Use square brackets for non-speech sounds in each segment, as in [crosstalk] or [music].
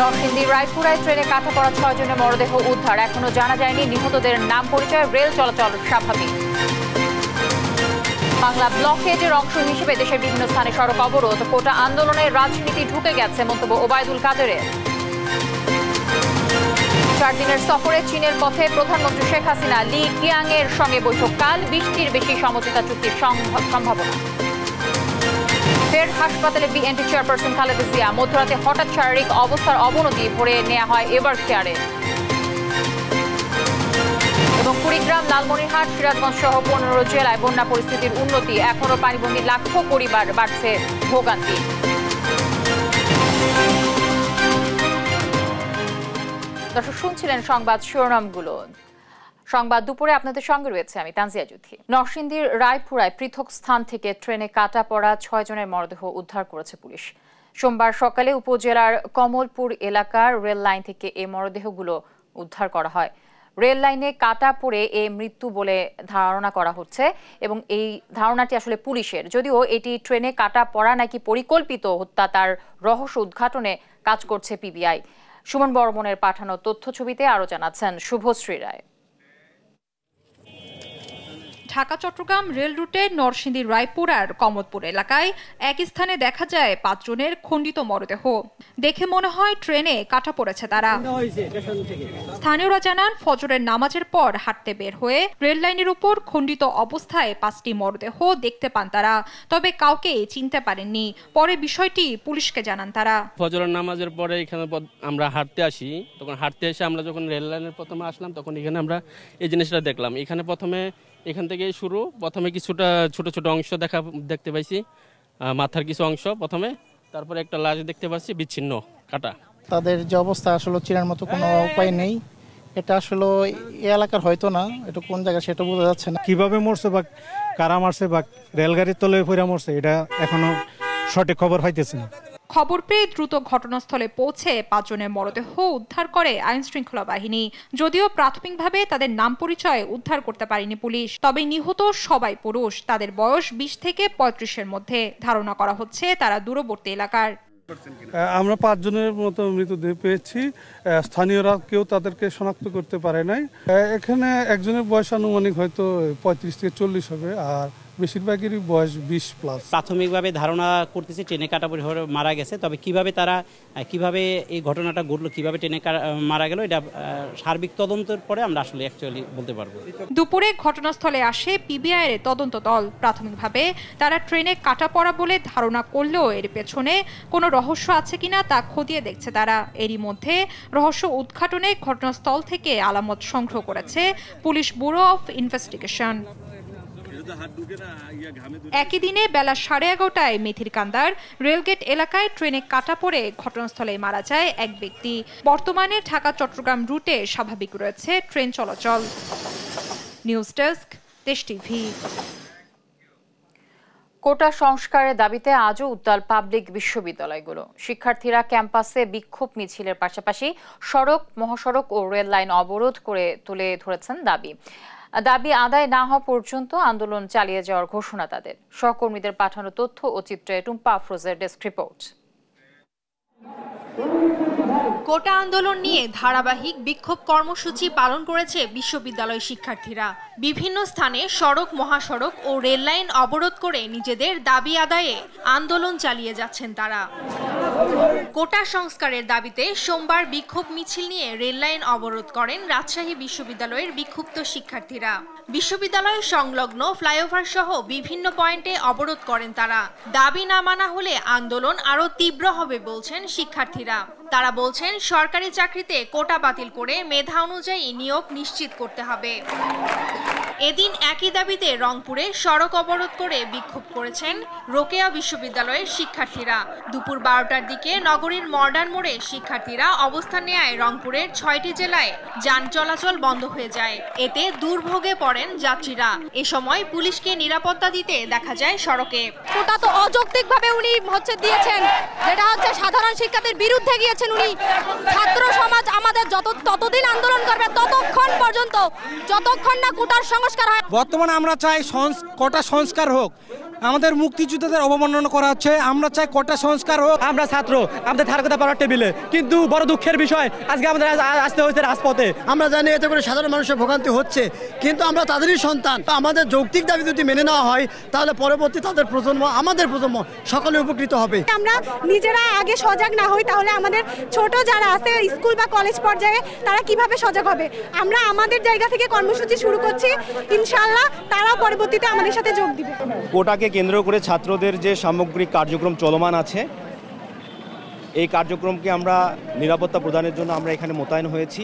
নরসিংদী রায়পুরায় ট্রেনে কাটা পড়া ছয় জনের মরদেহ উদ্ধার এখনও জানা যায়নি নিহতদের নাম পরিচয় রেল চলাচল স্বাভাবিক বাংলা ব্লকেজের অংশ হিসেবে দেশের বিভিন্ন স্থানে সড়ক অবরোধ কোটা আন্দোলনে রাজনীতি ঢুকে গেছে মন্তব্য ওবায়দুল কাদেরের চার দিনের সফরে চীনের পথে প্রধানমন্ত্রী শেখ হাসিনা লি কিয়াং এর সঙ্গে বৈঠক কাল বিশটির বেশি সমঝোতা চুক্তির সম্ভাবনা ফের হাসপাতালে বিএনপি চেয়ারপারসন খালেদা জিয়া মধ্যরাতে হঠাৎ শারীরিক অবস্থার অবনতি ভরে নেওয়া হয় এবার কেয়ারে এবং কুড়িগ্রাম লালমনিরহাট সিরাজগঞ্জ সহ পনেরো জেলায় বন্যা পরিস্থিতির উন্নতি এখনও পানিবন্দী লাখো পরিবার বাড়ছে ভোগান্তি দর্শক শুনছিলেন সংবাদ শিরোনামগুলো সংবাদ দুপুরে আপনাদের সঙ্গে রয়েছে আমি তানজিয়া যুদ্ধি নরসিংদীর রায়পুরায় পৃথক স্থান থেকে ট্রেনে কাটা পড়া ছয় জনের মরদেহ উদ্ধার করেছে পুলিশ সোমবার সকালে উপজেলার কমলপুর এলাকার রেল লাইন থেকে এই মরদেহগুলো উদ্ধার করা হয় রেল লাইনে কাটা পড়ে এ মৃত্যু বলে ধারণা করা হচ্ছে এবং এই ধারণাটি আসলে পুলিশের যদিও এটি ট্রেনে কাটা পড়া নাকি পরিকল্পিত হত্যা তার রহস্য উদ্ঘাটনে কাজ করছে পিবিআই সুমন বর্মনের পাঠানো তথ্য ছবিতে আরও জানাচ্ছেন শুভশ্রী রায় ঢাকা চট্টগ্রাম রেল রুটে নরসিংদী আর কমতপুর এলাকায় এক স্থানে দেখা যায় পাঁচজনের খণ্ডিত মরদেহ দেখে মনে হয় ট্রেনে কাটা পড়েছে তারা স্থানীয়রা জানান ফজরের নামাজের পর হাঁটতে বের হয়ে রেল লাইনের উপর খণ্ডিত অবস্থায় পাঁচটি মরদেহ দেখতে পান তারা তবে কাউকে চিনতে পারেননি পরে বিষয়টি পুলিশকে জানান তারা ফজরের নামাজের পরে এখানে আমরা হাঁটতে আসি তখন হাঁটতে এসে আমরা যখন রেল লাইনের প্রথমে আসলাম তখন এখানে আমরা এই জিনিসটা দেখলাম এখানে প্রথমে এখান থেকে শুরু প্রথমে কিছুটা ছোট ছোট অংশ দেখা দেখতে পাইছি মাথার কিছু অংশ প্রথমে তারপরে একটা লাশ দেখতে পাচ্ছি বিচ্ছিন্ন কাটা তাদের যে অবস্থা আসলে চেনার মতো কোনো উপায় নেই এটা আসলে এ এলাকার হয়তো না এটা কোন জায়গা সেটা বোঝা যাচ্ছে না কিভাবে মরছে বা কারা মারছে বা রেলগাড়ির তলে ফিরা মরছে এটা এখনো সঠিক খবর পাইতেছে না খবর পেয়ে দ্রুত ঘটনাস্থলে পৌঁছে পাঁচজনের মরদেহ উদ্ধার করে আইন শৃঙ্খলা বাহিনী যদিও প্রাথমিকভাবে তাদের নাম পরিচয় উদ্ধার করতে পারেনি পুলিশ তবে নিহত সবাই পুরুষ তাদের বয়স বিশ থেকে পঁয়ত্রিশের মধ্যে ধারণা করা হচ্ছে তারা দূরবর্তী এলাকার আমরা পাঁচজনের মতো মৃতদেহ পেয়েছি স্থানীয়রা কেউ তাদেরকে শনাক্ত করতে পারে নাই এখানে একজনের বয়স আনুমানিক হয়তো পঁয়ত্রিশ থেকে চল্লিশ হবে আর বেশিরভাগেরই বয়স বিশ প্লাস প্রাথমিকভাবে ধারণা করতেছে ট্রেনে কাটাপুরি মারা গেছে তবে কিভাবে তারা কিভাবে এই ঘটনাটা ঘটলো কিভাবে ট্রেনে মারা গেল এটা সার্বিক তদন্তের পরে আমরা আসলে অ্যাকচুয়ালি বলতে পারবো দুপুরে ঘটনাস্থলে আসে পিবিআই এর তদন্ত দল প্রাথমিকভাবে তারা ট্রেনে কাটা পড়া বলে ধারণা করলেও এর পেছনে কোনো রহস্য আছে কিনা তা খতিয়ে দেখছে তারা এরই মধ্যে রহস্য উদ্ঘাটনে ঘটনাস্থল থেকে আলামত সংগ্রহ করেছে পুলিশ ব্যুরো অফ ইনভেস্টিগেশন একই দিনে বেলা সাড়ে এগারোটায় মেথির কান্দার রেলগেট এলাকায় ট্রেনে কাটা পড়ে ঘটনাস্থলে মারা যায় এক ব্যক্তি বর্তমানে ঢাকা চট্টগ্রাম রুটে স্বাভাবিক রয়েছে ট্রেন চলাচল news desk Desh TV quota সংস্কারের দাবিতে আজও উদ্যাল পাবলিক বিশ্ববিদ্যালয়গুলো শিক্ষার্থীরা ক্যাম্পাসে বিক্ষোভ মিছিলের পাশাপাশি সড়ক মহাসড়ক ও রেল লাইন অবরোধ করে তুলে ধরেছেন দাবি দাবি আদায় না হওয়া পর্যন্ত আন্দোলন চালিয়ে যাওয়ার ঘোষণা তাদের সহকর্মীদের পাঠানো তথ্য ও চিত্রে টুম্পা ফ্রোজের ডেস্ক রিপোর্ট কোটা আন্দোলন নিয়ে ধারাবাহিক বিক্ষোভ কর্মসূচি পালন করেছে বিশ্ববিদ্যালয় শিক্ষার্থীরা বিভিন্ন স্থানে সড়ক মহাসড়ক ও রেললাইন অবরোধ করে নিজেদের দাবি আদায়ে আন্দোলন চালিয়ে যাচ্ছেন তারা কোটা সংস্কারের দাবিতে সোমবার বিক্ষোভ মিছিল নিয়ে রেললাইন অবরোধ করেন রাজশাহী বিশ্ববিদ্যালয়ের বিক্ষুব্ধ শিক্ষার্থীরা বিশ্ববিদ্যালয় সংলগ্ন ফ্লাইওভার সহ বিভিন্ন পয়েন্টে অবরোধ করেন তারা দাবি না মানা হলে আন্দোলন আরও তীব্র হবে বলছেন শিক্ষার্থীরা তারা বলছেন সরকারি চাকরিতে কোটা বাতিল করে মেধা অনুযায়ী নিয়োগ নিশ্চিত করতে হবে এদিন একই দাবিতে রংপুরে সড়ক অবরোধ করে বিক্ষোভ করেছেন রোকেয়া বিশ্ববিদ্যালয়ের শিক্ষার্থীরা দুপুর বারোটার দিকে নগরীর মডার্ন মোড়ে শিক্ষার্থীরা অবস্থান নেয় রংপুরের ছয়টি জেলায় যান চলাচল বন্ধ হয়ে যায় এতে দুর্ভোগে পড়েন যাত্রীরা এ সময় পুলিশকে নিরাপত্তা দিতে দেখা যায় সড়কে ওটা তো অযৌক্তিকভাবে উনি হচ্ছে দিয়েছেন যেটা হচ্ছে সাধারণ শিক্ষার্থীর বিরুদ্ধে গিয়েছেন উনি ছাত্র সমাজ আমাদের যত ততদিন আন্দোলন করবে ততক্ষণ পর্যন্ত যতক্ষণ না কোটার সঙ্গে সংস্কার হয় বর্তমানে আমরা চাই কটা সংস্কার হোক আমাদের মুক্তিযোদ্ধাদের অবমাননা করা হচ্ছে আমরা চাই কটা সংস্কার হোক আমরা ছাত্র আমাদের ধার কথা পাওয়ার টেবিলে কিন্তু বড় দুঃখের বিষয় আজকে আমাদের আসতে হয়েছে রাজপথে আমরা জানি এতে করে সাধারণ মানুষের ভোগান্তি হচ্ছে কিন্তু আমরা তাদেরই সন্তান আমাদের যৌক্তিক দাবি যদি মেনে নেওয়া হয় তাহলে পরবর্তী তাদের প্রজন্ম আমাদের প্রজন্ম সকলে উপকৃত হবে আমরা নিজেরা আগে সজাগ না হই তাহলে আমাদের ছোট যারা আছে স্কুল বা কলেজ পর্যায়ে তারা কিভাবে সজাগ হবে আমরা আমাদের জায়গা থেকে কর্মসূচি শুরু করছি ইনশাল্লাহ তারাও পরবর্তীতে আমাদের সাথে যোগ দিবে কেন্দ্র করে ছাত্রদের যে সামগ্রিক কার্যক্রম চলমান আছে এই কার্যক্রমকে আমরা নিরাপত্তা প্রদানের জন্য আমরা এখানে মোতায়েন হয়েছি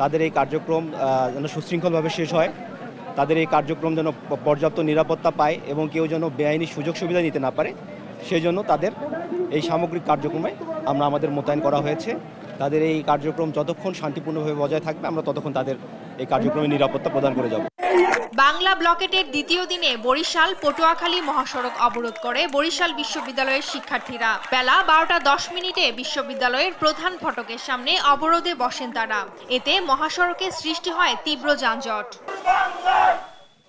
তাদের এই কার্যক্রম যেন সুশৃঙ্খলভাবে শেষ হয় তাদের এই কার্যক্রম যেন পর্যাপ্ত নিরাপত্তা পায় এবং কেউ যেন বেআইনি সুযোগ সুবিধা নিতে না পারে সেই জন্য তাদের এই সামগ্রিক কার্যক্রমে আমরা আমাদের মোতায়েন করা হয়েছে তাদের এই কার্যক্রম যতক্ষণ শান্তিপূর্ণভাবে বজায় থাকবে আমরা ততক্ষণ তাদের এই কার্যক্রমে নিরাপত্তা প্রদান করে যাব বাংলা ব্লকেটের দ্বিতীয় দিনে বরিশাল পটুয়াখালী মহাসড়ক অবরোধ করে বরিশাল বিশ্ববিদ্যালয়ের শিক্ষার্থীরা বেলা বারোটা দশ মিনিটে বিশ্ববিদ্যালয়ের প্রধান ফটকের সামনে অবরোধে বসেন তারা এতে মহাসড়কে সৃষ্টি হয় তীব্র যানজট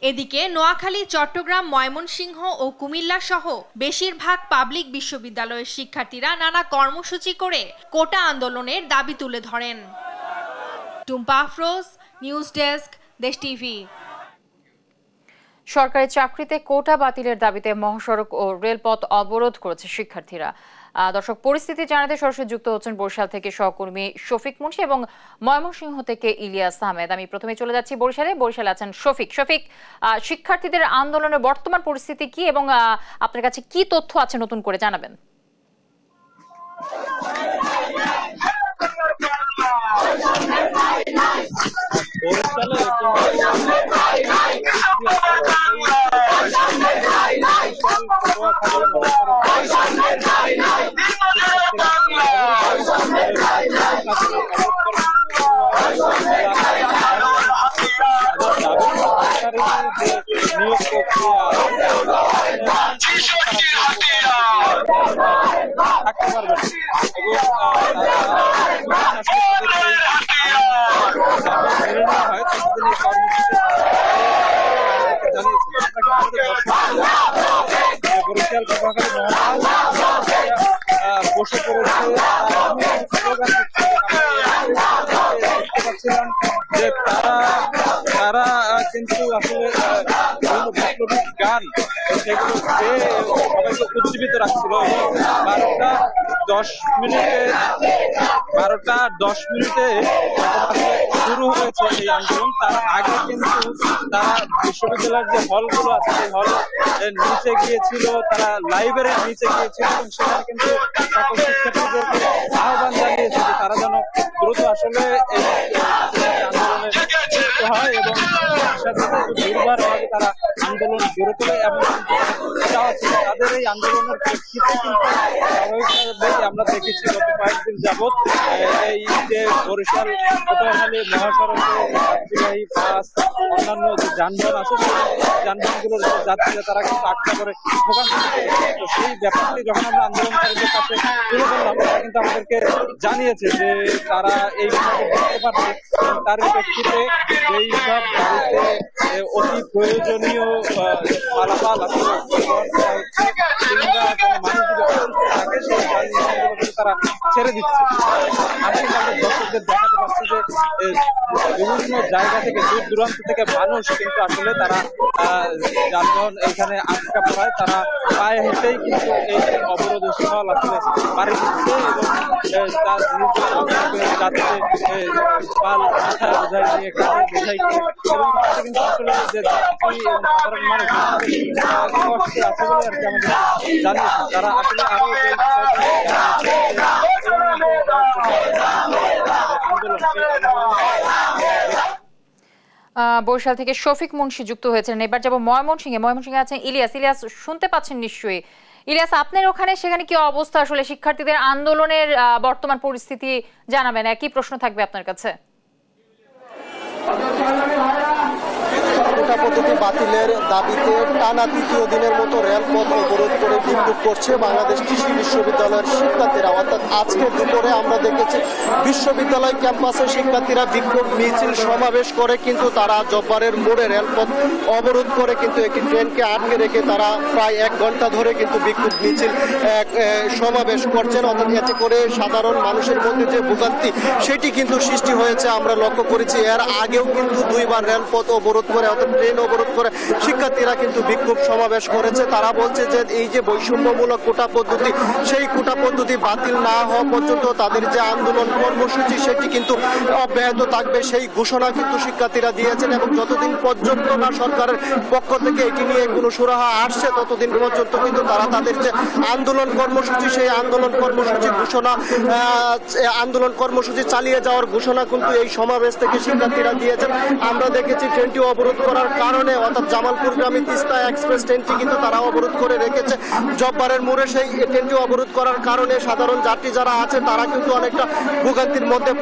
এদিকে নোয়াখালী চট্টগ্রাম ময়মনসিংহ ও কুমিল্লা সহ বেশিরভাগ পাবলিক বিশ্ববিদ্যালয়ের শিক্ষার্থীরা নানা কর্মসূচি করে কোটা আন্দোলনের দাবি তুলে ধরেন Tumpa Afroz news desk Desh TV সরকারি চাকরিতে কোটা বাতিলের দাবিতে মহাসড়ক ও রেলপথ অবরোধ করেছে শিক্ষার্থীরা দর্শক পরিস্থিতি জানাতে সরাসরি যুক্ত হচ্ছেন বরিশাল থেকে সহকর্মী শফিক মুন্সি এবং ময়মনসিংহ থেকে ইলিয়াস আহমেদ আমি প্রথমে চলে যাচ্ছি বরিশালে বরিশালে আছেন শফিক শফিক শিক্ষার্থীদের আন্দোলনের বর্তমান পরিস্থিতি কি এবং আপনার কাছে কি তথ্য আছে নতুন করে জানাবেন Bye. দশ মিনিটে শুরু হয়েছে এই আন্দোলন তার আগে কিন্তু তারা বিশ্ববিদ্যালয়ের যে হলগুলো আছে সেই হল নিচে গিয়েছিল তারা লাইব্রেরি নিচে গিয়েছিল এবং সেখানে কিন্তু শিক্ষার্থীদেরকে আহ্বান জানিয়েছে যে তারা যেন দ্রুত আসলে আন্দোলনে হয় এবং সাথে সাথে দুর্বার তারা আন্দোলন গড়ে তোলে এবং তাদের এই আন্দোলনের প্রেক্ষিতে আমরা দেখেছি গত কয়েকদিন যাবৎ এই যে বরিশাল কোতোয়াখালী মহাসড়কে বাস অন্যান্য যে যানবাহন আছে যানবাহনগুলোর যাত্রীরা তারা কিন্তু আটকা করে দোকান তো সেই ব্যাপারটি যখন আমরা আন্দোলনকারীদের কাছে তুলে ধরলাম তারা কিন্তু আমাদেরকে জানিয়েছে যে তারা এই বিষয়টি বুঝতে পারছে তার প্রেক্ষিতে এইসব অতি প্রয়োজনীয় পালাপাল chúng ta có máy তারা ছেড়ে দিচ্ছে আমি তাদের দর্শকদের দেখাতে পারছি যে বিভিন্ন জায়গা থেকে দূর দূরান্ত থেকে মানুষ কিন্তু আসলে তারা যানবাহন এখানে আটকা পড়ায় তারা পায়ে হেঁটেই কিন্তু এই অবরোধ স্থল আসলে বাড়ি দিচ্ছে এবং তারা আসলে আরো বরিশাল থেকে শফিক মুন্সি যুক্ত হয়েছেন এবার যাবো ময়মনসিংহে ময়মনসিং আছেন ইলিয়াস ইলিয়াস শুনতে পাচ্ছেন নিশ্চয়ই ইলিয়াস আপনার ওখানে সেখানে কি অবস্থা আসলে শিক্ষার্থীদের আন্দোলনের বর্তমান পরিস্থিতি জানাবেন একই প্রশ্ন থাকবে আপনার কাছে বাতিলের দাবিতে টানা তৃতীয় দিনের মতো রেলপথ অবরোধ করে বিক্ষোভ করছে বাংলাদেশ কৃষি বিশ্ববিদ্যালয়ের শিক্ষার্থীরা অর্থাৎ আজকে দুপুরে আমরা দেখেছি বিশ্ববিদ্যালয় ক্যাম্পাসে শিক্ষার্থীরা বিক্ষোভ মিছিল সমাবেশ করে কিন্তু তারা জব্বারের মোড়ে রেলপথ অবরোধ করে কিন্তু একটি ট্রেনকে আটকে রেখে তারা প্রায় এক ঘন্টা ধরে কিন্তু বিক্ষোভ মিছিল সমাবেশ করছেন অর্থাৎ এতে করে সাধারণ মানুষের মধ্যে যে ভোগান্তি সেটি কিন্তু সৃষ্টি হয়েছে আমরা লক্ষ্য করেছি এর আগেও কিন্তু দুইবার রেলপথ অবরোধ করে অর্থাৎ ট্রেন অবরোধ বিক্ষোভ করে শিক্ষার্থীরা কিন্তু বিক্ষোভ সমাবেশ করেছে তারা বলছে যে এই যে বৈষম্যমূলক কোটা পদ্ধতি সেই কোটা পদ্ধতি বাতিল না হওয়া পর্যন্ত তাদের যে আন্দোলন কর্মসূচি সেটি কিন্তু অব্যাহত থাকবে সেই ঘোষণা কিন্তু শিক্ষার্থীরা দিয়েছেন এবং যতদিন পর্যন্ত না সরকারের পক্ষ থেকে এটি নিয়ে কোনো সুরাহা আসছে ততদিন পর্যন্ত কিন্তু তারা তাদের যে আন্দোলন কর্মসূচি সেই আন্দোলন কর্মসূচি ঘোষণা আন্দোলন কর্মসূচি চালিয়ে যাওয়ার ঘোষণা কিন্তু এই সমাবেশ থেকে শিক্ষার্থীরা দিয়েছেন আমরা দেখেছি ট্রেনটি অবরোধ করার কারণে অর্থাৎ জামালপুর গ্রামে তিস্তা এক্সপ্রেস ট্রেনটি কিন্তু তারা অবরোধ করে রেখেছে জব্বারের মোড়ে সেই ট্রেনটি অবরোধ করার কারণে সাধারণ যাত্রী যারা আছে তারা কিন্তু অনেকটা ভোগান্তির মধ্যে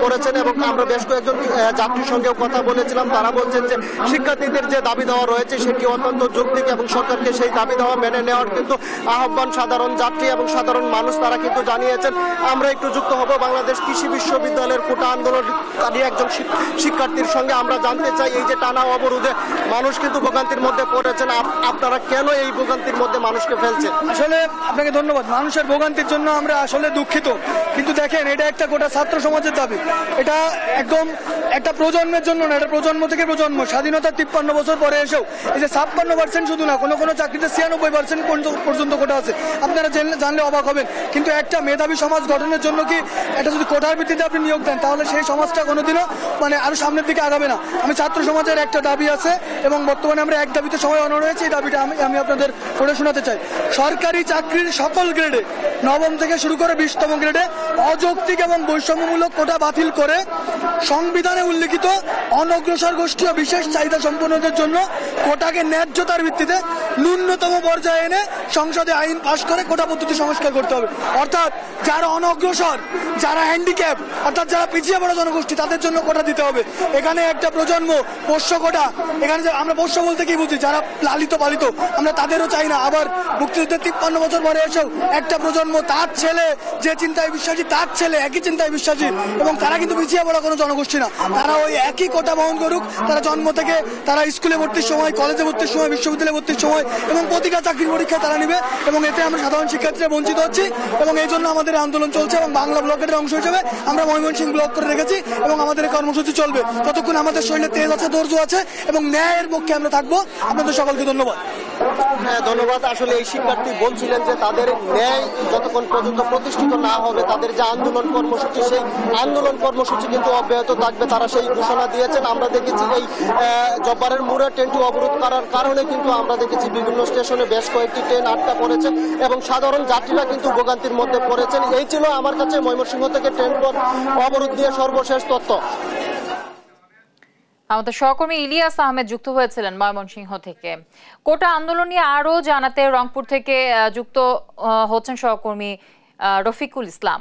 পড়েছেন এবং আমরা বেশ কয়েকজন যাত্রীর সঙ্গেও কথা বলেছিলাম তারা বলছেন যে শিক্ষার্থীদের যে দাবি দেওয়া রয়েছে সেটি অত্যন্ত যৌক্তিক এবং সরকারকে সেই দাবি দেওয়া মেনে নেওয়ার কিন্তু আহ্বান সাধারণ যাত্রী এবং সাধারণ মানুষ তারা কিন্তু জানিয়েছেন আমরা একটু যুক্ত হব বাংলাদেশ কৃষি বিশ্ববিদ্যালয়ের কোটা আন্দোলনকারী একজন শিক্ষার্থীর সঙ্গে আমরা জানতে চাই এই যে টানা অবরোধে মানুষ কিন্তু ভোগান্তির মধ্যে পড়েছেন আপনারা কেন এই ভোগান্তির মধ্যে মানুষকে ফেলছেন আসলে আপনাকে ধন্যবাদ মানুষের ভোগান্তির জন্য আমরা আসলে দুঃখিত কিন্তু দেখেন এটা একটা গোটা ছাত্র সমাজের দাবি এটা একদম একটা প্রজন্মের জন্য না এটা প্রজন্ম থেকে প্রজন্ম স্বাধীনতার তিপ্পান্ন বছর পরে এসেও এই যে ছাপ্পান্ন পার্সেন্ট শুধু না কোনো কোনো চাকরিতে ছিয়ানব্বই পার্সেন্ট পর্যন্ত কোটা আছে আপনারা জানলে অবাক হবেন কিন্তু একটা মেধাবী সমাজ গঠনের জন্য কি এটা যদি কোটার ভিত্তিতে আপনি নিয়োগ দেন তাহলে সেই সমাজটা কোনোদিনও মানে আরও সামনের দিকে আগাবে না আমি ছাত্র সমাজের একটা দাবি আছে এবং বর্তমানে আমরা এক দাবিতে সবাই অন হয়েছে এই দাবিটা আমি আমি আপনাদের পড়ে শোনাতে চাই সরকারি চাকরির সকল গ্রেডে নবম থেকে শুরু করে বিশতম গ্রেডে অযৌক্তিক এবং বৈষম্যমূলক কোটা বাতিল করে সংবিধানে উল্লিখিত অনগ্রসর গোষ্ঠী ও বিশেষ চাহিদা সম্পন্নদের জন্য কোটাকে ন্যায্যতার ভিত্তিতে ন্যূনতম পর্যায়ে এনে সংসদে আইন পাশ করে কোটা পদ্ধতি সংস্কার করতে হবে অর্থাৎ যারা অনগ্রসর যারা হ্যান্ডিক্যাপ অর্থাৎ যারা পিছিয়ে পড়া জনগোষ্ঠী তাদের জন্য কোটা দিতে হবে এখানে একটা প্রজন্ম পোষ্য কোটা এখানে আমরা বৈশ্য বলতে কি বুঝি যারা লালিত পালিত আমরা তাদেরও চাই না আবার মুক্তিযুদ্ধের তিপ্পান্ন বছর পরে এসেও একটা প্রজন্ম তার ছেলে যে চিন্তায় বিশ্বাসী তার ছেলে একই চিন্তায় বিশ্বাসী এবং তারা কিন্তু পিছিয়ে পড়া কোনো জনগোষ্ঠী না তারা ওই একই কোটা বহন করুক তারা জন্ম থেকে তারা স্কুলে ভর্তির সময় কলেজে ভর্তির সময় বিশ্ববিদ্যালয়ে ভর্তির সময় এবং প্রতিকার চাকরির পরীক্ষা তারা নেবে এবং এতে আমরা সাধারণ শিক্ষার্থীরা বঞ্চিত হচ্ছি এবং এই জন্য আমাদের আন্দোলন চলছে এবং বাংলা ব্লকের অংশ হিসেবে আমরা ময়মনসিংহ ব্লক করে রেখেছি এবং আমাদের কর্মসূচি চলবে ততক্ষণ আমাদের শরীরে তেজ আছে ধৈর্য আছে এবং ন্যায় ন্যায়ের পক্ষে আমরা থাকবো আপনাদের সকলকে ধন্যবাদ হ্যাঁ ধন্যবাদ আসলে এই শিক্ষার্থী বলছিলেন যে তাদের ন্যায় যতক্ষণ পর্যন্ত প্রতিষ্ঠিত না হবে তাদের যে আন্দোলন কর্মসূচি সেই আন্দোলন কর্মসূচি কিন্তু অব্যাহত থাকবে তারা সেই ঘোষণা দিয়েছেন আমরা দেখেছি এই জব্বারের মুড়ে ট্রেনটি অবরোধ করার কারণে কিন্তু আমরা দেখেছি বিভিন্ন স্টেশনে বেশ কয়েকটি ট্রেন আটকা পড়েছে এবং সাধারণ যাত্রীরা কিন্তু ভোগান্তির মধ্যে পড়েছেন এই ছিল আমার কাছে ময়মনসিংহ থেকে ট্রেন পথ অবরোধ দিয়ে সর্বশেষ তথ্য আমাদের সহকর্মী ইলিয়াস আহমেদ যুক্ত হয়েছিলেন ময়মনসিংহ থেকে কোটা আন্দোলন নিয়ে আরও জানাতে রংপুর থেকে যুক্ত হচ্ছেন সহকর্মী রফিকুল ইসলাম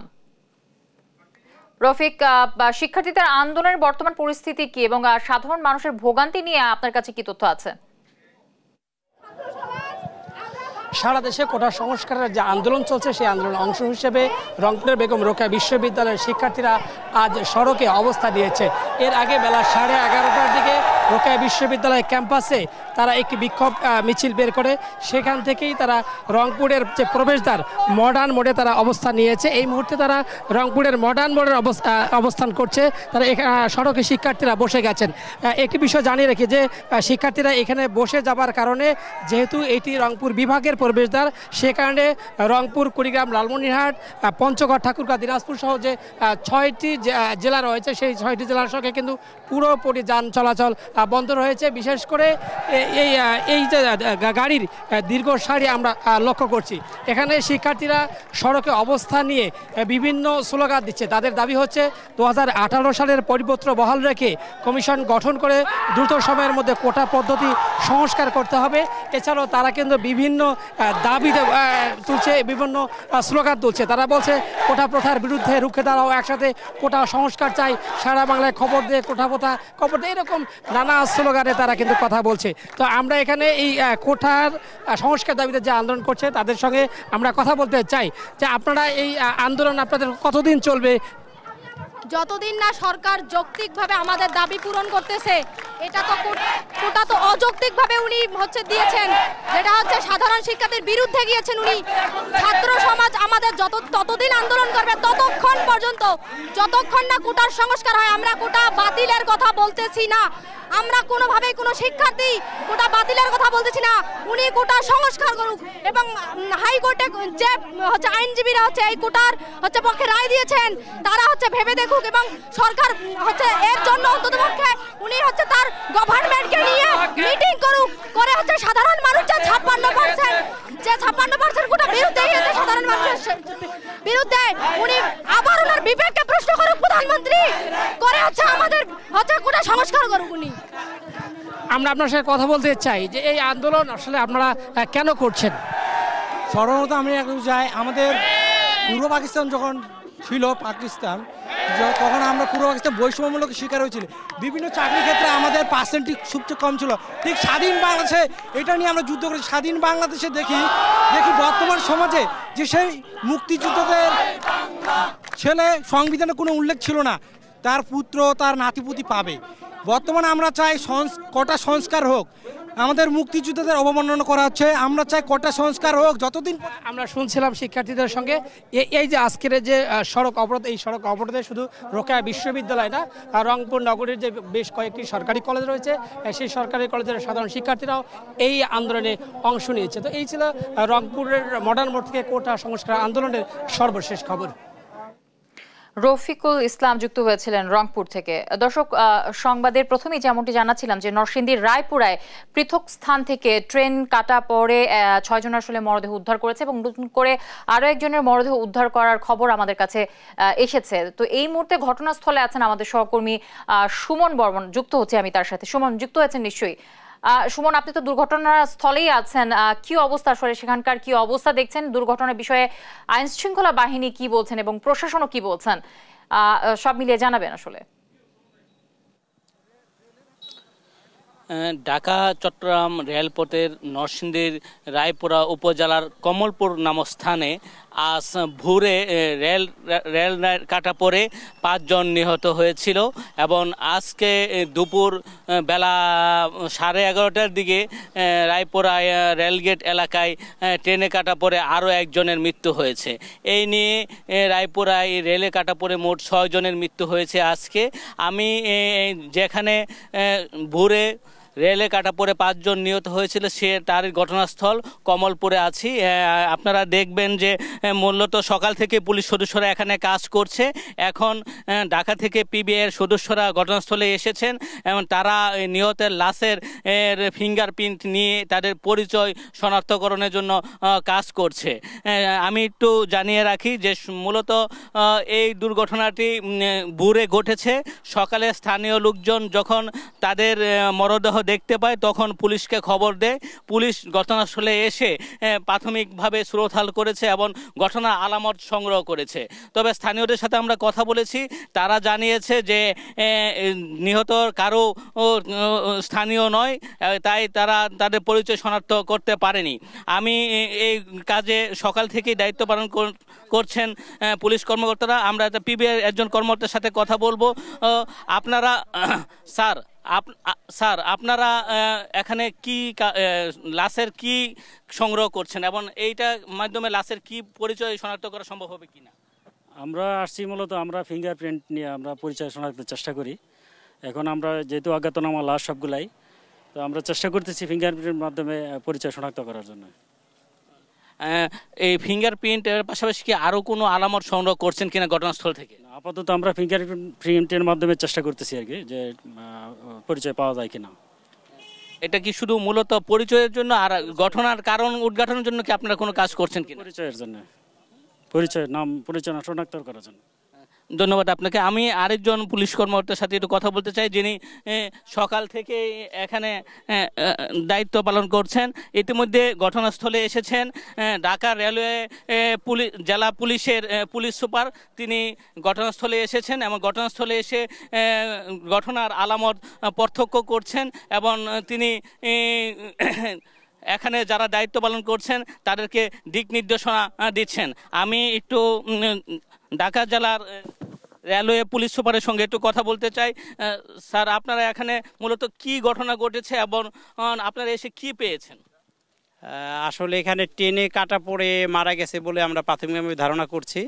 রফিক শিক্ষার্থীদের আন্দোলনের বর্তমান পরিস্থিতি কি এবং সাধারণ মানুষের ভোগান্তি নিয়ে আপনার কাছে কি তথ্য আছে সারা দেশে কোটা সংস্কারের যে আন্দোলন চলছে সেই আন্দোলনের অংশ হিসেবে রংপুরের বেগম রোকেয়া বিশ্ববিদ্যালয়ের শিক্ষার্থীরা আজ সড়কে অবস্থা দিয়েছে এর আগে বেলা সাড়ে এগারোটার দিকে রোকেয়া বিশ্ববিদ্যালয়ের ক্যাম্পাসে তারা একটি বিক্ষোভ মিছিল বের করে সেখান থেকেই তারা রংপুরের যে প্রবেশদ্বার মডার্ন মোড়ে তারা অবস্থান নিয়েছে এই মুহূর্তে তারা রংপুরের মডার্ন মোড়ের অবস্থান করছে তারা এখানে সড়কে শিক্ষার্থীরা বসে গেছেন একটি বিষয় জানিয়ে রাখি যে শিক্ষার্থীরা এখানে বসে যাবার কারণে যেহেতু এটি রংপুর বিভাগের প্রবেশদ্বার সে কারণে রংপুর কুড়িগ্রাম লালমনিরহাট পঞ্চগড় ঠাকুরকা দিনাজপুর সহ যে ছয়টি জেলা রয়েছে সেই ছয়টি জেলার সঙ্গে কিন্তু পুরোপুরি যান চলাচল বন্ধ রয়েছে বিশেষ করে এই এই যে গাড়ির দীর্ঘ সারি আমরা লক্ষ্য করছি এখানে শিক্ষার্থীরা সড়কে অবস্থা নিয়ে বিভিন্ন স্লোগান দিচ্ছে তাদের দাবি হচ্ছে দু সালের পরিপত্র বহাল রেখে কমিশন গঠন করে দ্রুত সময়ের মধ্যে কোটা পদ্ধতি সংস্কার করতে হবে এছাড়াও তারা কিন্তু বিভিন্ন দাবি তুলছে বিভিন্ন স্লোগান তুলছে তারা বলছে কোটা প্রথার বিরুদ্ধে রুখে দাঁড়াও একসাথে কোটা সংস্কার চাই সারা বাংলায় খবর দিয়ে কোটা প্রথা খবর দেয় এরকম নানা নানা স্লোগানে তারা কিন্তু কথা বলছে তো আমরা এখানে এই কোঠার সংস্কার দাবিতে যে আন্দোলন করছে তাদের সঙ্গে আমরা কথা বলতে চাই যে আপনারা এই আন্দোলন আপনাদের কতদিন চলবে যতদিন না সরকার যৌক্তিকভাবে আমাদের দাবি পূরণ করতেছে এটা তো ওটা তো অযৌক্তিকভাবে উনি হচ্ছে দিয়েছেন যেটা হচ্ছে সাধারণ শিক্ষার্থীর বিরুদ্ধে গিয়েছেন উনি ছাত্র সমাজ আমাদের যত ততদিন আন্দোলন করবে ততক্ষণ পর্যন্ত যতক্ষণ না কোটার সংস্কার হয় আমরা কোটা বাতিলের কথা বলতেছি না আমরা কোনোভাবেই কোনো শিক্ষার্থী কোটা মহিলার কথা বলতেছি না উনি কোটা সংস্কার করুক এবং হাইকোর্টে যে হচ্ছে আইনজীবীরা হচ্ছে এই কোটার হচ্ছে পক্ষে রায় দিয়েছেন তারা হচ্ছে ভেবে দেখুক এবং সরকার হচ্ছে এর জন্য অন্তত পক্ষে উনি হচ্ছে তার গভর্নমেন্টকে নিয়ে মিটিং করুক করে হচ্ছে সাধারণ মানুষ যে ছাপ্পান্ন পার্সেন্ট যে ছাপ্পান্ন পার্সেন্ট কোটা বিরুদ্ধে সাধারণ মানুষের বিরুদ্ধে উনি আবার ওনার বিবেককে প্রশ্ন করুক প্রধানমন্ত্রী করে হচ্ছে আমাদের হচ্ছে কোটা সংস্কার করুক উনি আমরা আপনার সাথে কথা বলতে চাই যে এই আন্দোলন আসলে আপনারা কেন করছেন সাধারণত আমি এখন যাই আমাদের পূর্ব পাকিস্তান যখন ছিল পাকিস্তান তখন আমরা পূর্ব পাকিস্তান বৈষম্যমূলক শিকার হয়েছিল বিভিন্ন চাকরি ক্ষেত্রে আমাদের পার্সেন্টেজ সবচেয়ে কম ছিল ঠিক স্বাধীন বাংলাদেশে এটা নিয়ে আমরা যুদ্ধ করি স্বাধীন বাংলাদেশে দেখি দেখি বর্তমান সমাজে যে সেই মুক্তিযুদ্ধদের ছেলে সংবিধানে কোনো উল্লেখ ছিল না তার পুত্র তার নাতিপুতি পাবে বর্তমানে আমরা চাই কটা সংস্কার হোক আমাদের মুক্তিযুদ্ধদের অবমাননা করা হচ্ছে আমরা চাই কটা সংস্কার হোক যতদিন আমরা শুনছিলাম শিক্ষার্থীদের সঙ্গে এই যে আজকের যে সড়ক অবরোধ এই সড়ক অবরোধে শুধু রোকেয়া বিশ্ববিদ্যালয় না রংপুর নগরীর যে বেশ কয়েকটি সরকারি কলেজ রয়েছে সেই সরকারি কলেজের সাধারণ শিক্ষার্থীরাও এই আন্দোলনে অংশ নিয়েছে তো এই ছিল রংপুরের মডার্ন মোড় থেকে কোটা সংস্কার আন্দোলনের সর্বশেষ খবর রফিকুল ইসলাম যুক্ত হয়েছিলেন রংপুর থেকে দর্শক সংবাদের প্রথমেই যেমনটি জানাচ্ছিলাম যে নরসিংদীর রায়পুরায় পৃথক স্থান থেকে ট্রেন কাটা পরে ছয়জন আসলে মরদেহ উদ্ধার করেছে এবং নতুন করে আরও একজনের মরদেহ উদ্ধার করার খবর আমাদের কাছে এসেছে তো এই মুহূর্তে ঘটনাস্থলে আছেন আমাদের সহকর্মী সুমন বর্মন যুক্ত হচ্ছে আমি তার সাথে সুমন যুক্ত হয়েছেন নিশ্চয়ই সুমন আপনি তো দুর্ঘটনার স্থলেই আছেন কি অবস্থা আসলে সেখানকার কি অবস্থা দেখছেন দুর্ঘটনার বিষয়ে আইন শৃঙ্খলা বাহিনী কি বলছেন এবং প্রশাসনও কি বলছেন সব মিলিয়ে জানাবেন আসলে ঢাকা চট্টগ্রাম রেলপথের নরসিংদীর রায়পুরা উপজেলার কমলপুর নামক স্থানে আজ ভোরে রেল রেল কাটা পরে পাঁচজন নিহত হয়েছিল এবং আজকে দুপুর বেলা সাড়ে এগারোটার দিকে রায়পুরা রেলগেট এলাকায় ট্রেনে কাটা পরে আরও একজনের মৃত্যু হয়েছে এই নিয়ে রায়পুরায় রেলে কাটা পরে মোট ছয়জনের মৃত্যু হয়েছে আজকে আমি যেখানে ভোরে রেলে কাটা পড়ে পাঁচজন নিহত হয়েছিল সে তার ঘটনাস্থল কমলপুরে আছি আপনারা দেখবেন যে মূলত সকাল থেকে পুলিশ সদস্যরা এখানে কাজ করছে এখন ঢাকা থেকে পিবিআইয়ের সদস্যরা ঘটনাস্থলে এসেছেন এবং তারা নিহতের লাশের ফিঙ্গার প্রিন্ট নিয়ে তাদের পরিচয় শনাক্তকরণের জন্য কাজ করছে আমি একটু জানিয়ে রাখি যে মূলত এই দুর্ঘটনাটি ভুরে ঘটেছে সকালে স্থানীয় লোকজন যখন তাদের মরদেহ দেখতে পায় তখন পুলিশকে খবর দেয় পুলিশ ঘটনাস্থলে এসে প্রাথমিকভাবে সুরথাল করেছে এবং ঘটনা আলামত সংগ্রহ করেছে তবে স্থানীয়দের সাথে আমরা কথা বলেছি তারা জানিয়েছে যে নিহত কারো স্থানীয় নয় তাই তারা তাদের পরিচয় শনাক্ত করতে পারেনি আমি এই কাজে সকাল থেকেই দায়িত্ব পালন করছেন পুলিশ কর্মকর্তারা আমরা পিবিআই একজন কর্মকর্তার সাথে কথা বলবো আপনারা [clears throat] স্যার স্যার আপনারা এখানে কি লাশের কি সংগ্রহ করছেন এবং এইটা মাধ্যমে লাশের কি পরিচয় শনাক্ত করা সম্ভব হবে কি না আমরা আসছি মূলত আমরা ফিঙ্গারপ্রিন্ট নিয়ে আমরা পরিচয় শনাক্তের চেষ্টা করি এখন আমরা যেহেতু অজ্ঞাতনামা লাশ সবগুলাই তো আমরা চেষ্টা করতেছি ফিঙ্গারপ্রিন্টের মাধ্যমে পরিচয় শনাক্ত করার জন্য এই ফিঙ্গারপ্রিন্টের পাশাপাশি কি আরও কোনো আলামত সংগ্রহ করছেন কিনা ঘটনাস্থল থেকে আপাতত আমরা ফিঙ্গার প্রিন্টের মাধ্যমে চেষ্টা করতেছি আর কি যে পরিচয় পাওয়া যায় কিনা এটা কি শুধু মূলত পরিচয়ের জন্য আর ঘটনার কারণ উদ্ঘাটনের জন্য কি আপনারা কোনো কাজ করছেন কি পরিচয়ের জন্য পরিচয় নাম পরিচয় শনাক্ত করার জন্য ধন্যবাদ আপনাকে আমি আরেকজন পুলিশ কর্মকর্তার সাথে একটু কথা বলতে চাই যিনি সকাল থেকে এখানে দায়িত্ব পালন করছেন ইতিমধ্যে ঘটনাস্থলে এসেছেন ঢাকা রেলওয়ে পুলিশ জেলা পুলিশের পুলিশ সুপার তিনি ঘটনাস্থলে এসেছেন এবং ঘটনাস্থলে এসে ঘটনার আলামত প্রত্যক্ষ করছেন এবং তিনি এখানে যারা দায়িত্ব পালন করছেন তাদেরকে দিক নির্দেশনা দিচ্ছেন আমি একটু ঢাকা জেলার রেলওয়ে পুলিশ সুপারের সঙ্গে একটু কথা বলতে চাই স্যার আপনারা এখানে মূলত কি ঘটনা ঘটেছে এবং আপনারা এসে কি পেয়েছেন আসলে এখানে ট্রেনে কাটা পড়ে মারা গেছে বলে আমরা প্রাথমিকভাবে ধারণা করছি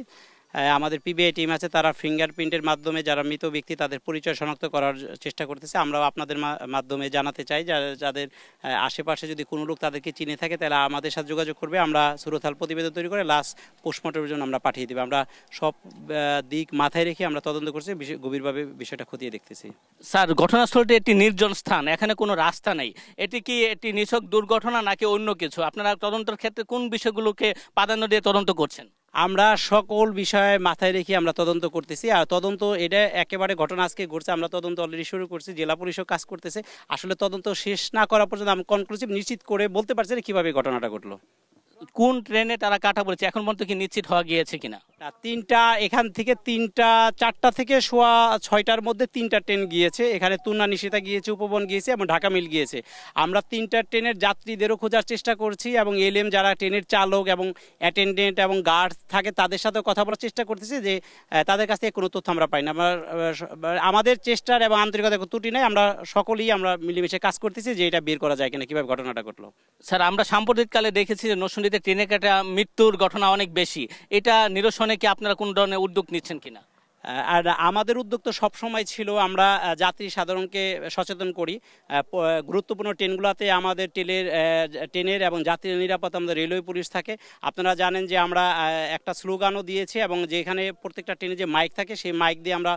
আমাদের পিবিআই টিম আছে তারা ফিঙ্গারপ্রিন্টের মাধ্যমে যারা মৃত ব্যক্তি তাদের পরিচয় শনাক্ত করার চেষ্টা করতেছে আমরাও আপনাদের মাধ্যমে জানাতে চাই যাদের আশেপাশে যদি কোনো লোক তাদেরকে চিনে থাকে তাহলে আমাদের সাথে যোগাযোগ করবে আমরা সুরথাল প্রতিবেদন তৈরি করে লাশ পোস্টমর্টমের জন্য আমরা পাঠিয়ে দেবো আমরা সব দিক মাথায় রেখে আমরা তদন্ত করছি গভীরভাবে বিষয়টা খতিয়ে দেখতেছি স্যার ঘটনাস্থলটি একটি নির্জন স্থান এখানে কোনো রাস্তা নেই এটি কি একটি নিছক দুর্ঘটনা নাকি অন্য কিছু আপনারা তদন্তের ক্ষেত্রে কোন বিষয়গুলোকে প্রাধান্য দিয়ে তদন্ত করছেন আমরা সকল বিষয়ে মাথায় রেখে আমরা তদন্ত করতেছি আর তদন্ত এটা একেবারে ঘটনা আজকে ঘটছে আমরা তদন্ত অলরেডি শুরু করছি জেলা পুলিশও কাজ করতেছে আসলে তদন্ত শেষ না করা পর্যন্ত আমি কনক্লুসিভ নিশ্চিত করে বলতে পারছি না কীভাবে ঘটনাটা ঘটলো কোন ট্রেনে তারা কাটা বলেছে এখন পর্যন্ত কি নিশ্চিত হওয়া গিয়েছে কিনা না তিনটা এখান থেকে তিনটা চারটা থেকে শোয়া ছয়টার মধ্যে তিনটা ট্রেন গিয়েছে এখানে তুনা নিশিতা গিয়েছে উপবন গিয়েছে এবং ঢাকা মিল গিয়েছে আমরা তিনটা ট্রেনের যাত্রীদেরও খোঁজার চেষ্টা করছি এবং এলএম যারা ট্রেনের চালক এবং অ্যাটেন্ডেন্ট এবং গার্ড থাকে তাদের সাথেও কথা বলার চেষ্টা করতেছি যে তাদের কাছ থেকে কোনো তথ্য আমরা পাই না আমরা আমাদের চেষ্টার এবং আন্তরিকতা ত্রুটি নেই আমরা সকলেই আমরা মিলেমিশে কাজ করতেছি যে এটা বের করা যায় কিনা কীভাবে ঘটনাটা ঘটলো স্যার আমরা সাম্প্রতিককালে দেখেছি যে নসুন্দিতে ট্রেনে কাটা মৃত্যুর ঘটনা অনেক বেশি এটা নিরসন মানে কি আপনারা কোনো ধরনের উদ্যোগ নিচ্ছেন কিনা আর আমাদের উদ্যোগ তো সবসময় ছিল আমরা যাত্রী সাধারণকে সচেতন করি গুরুত্বপূর্ণ ট্রেনগুলোতে আমাদের টেলের ট্রেনের এবং যাত্রীর নিরাপত্তা আমাদের রেলওয়ে পুলিশ থাকে আপনারা জানেন যে আমরা একটা স্লোগানও দিয়েছি এবং যেখানে প্রত্যেকটা ট্রেনে যে মাইক থাকে সেই মাইক দিয়ে আমরা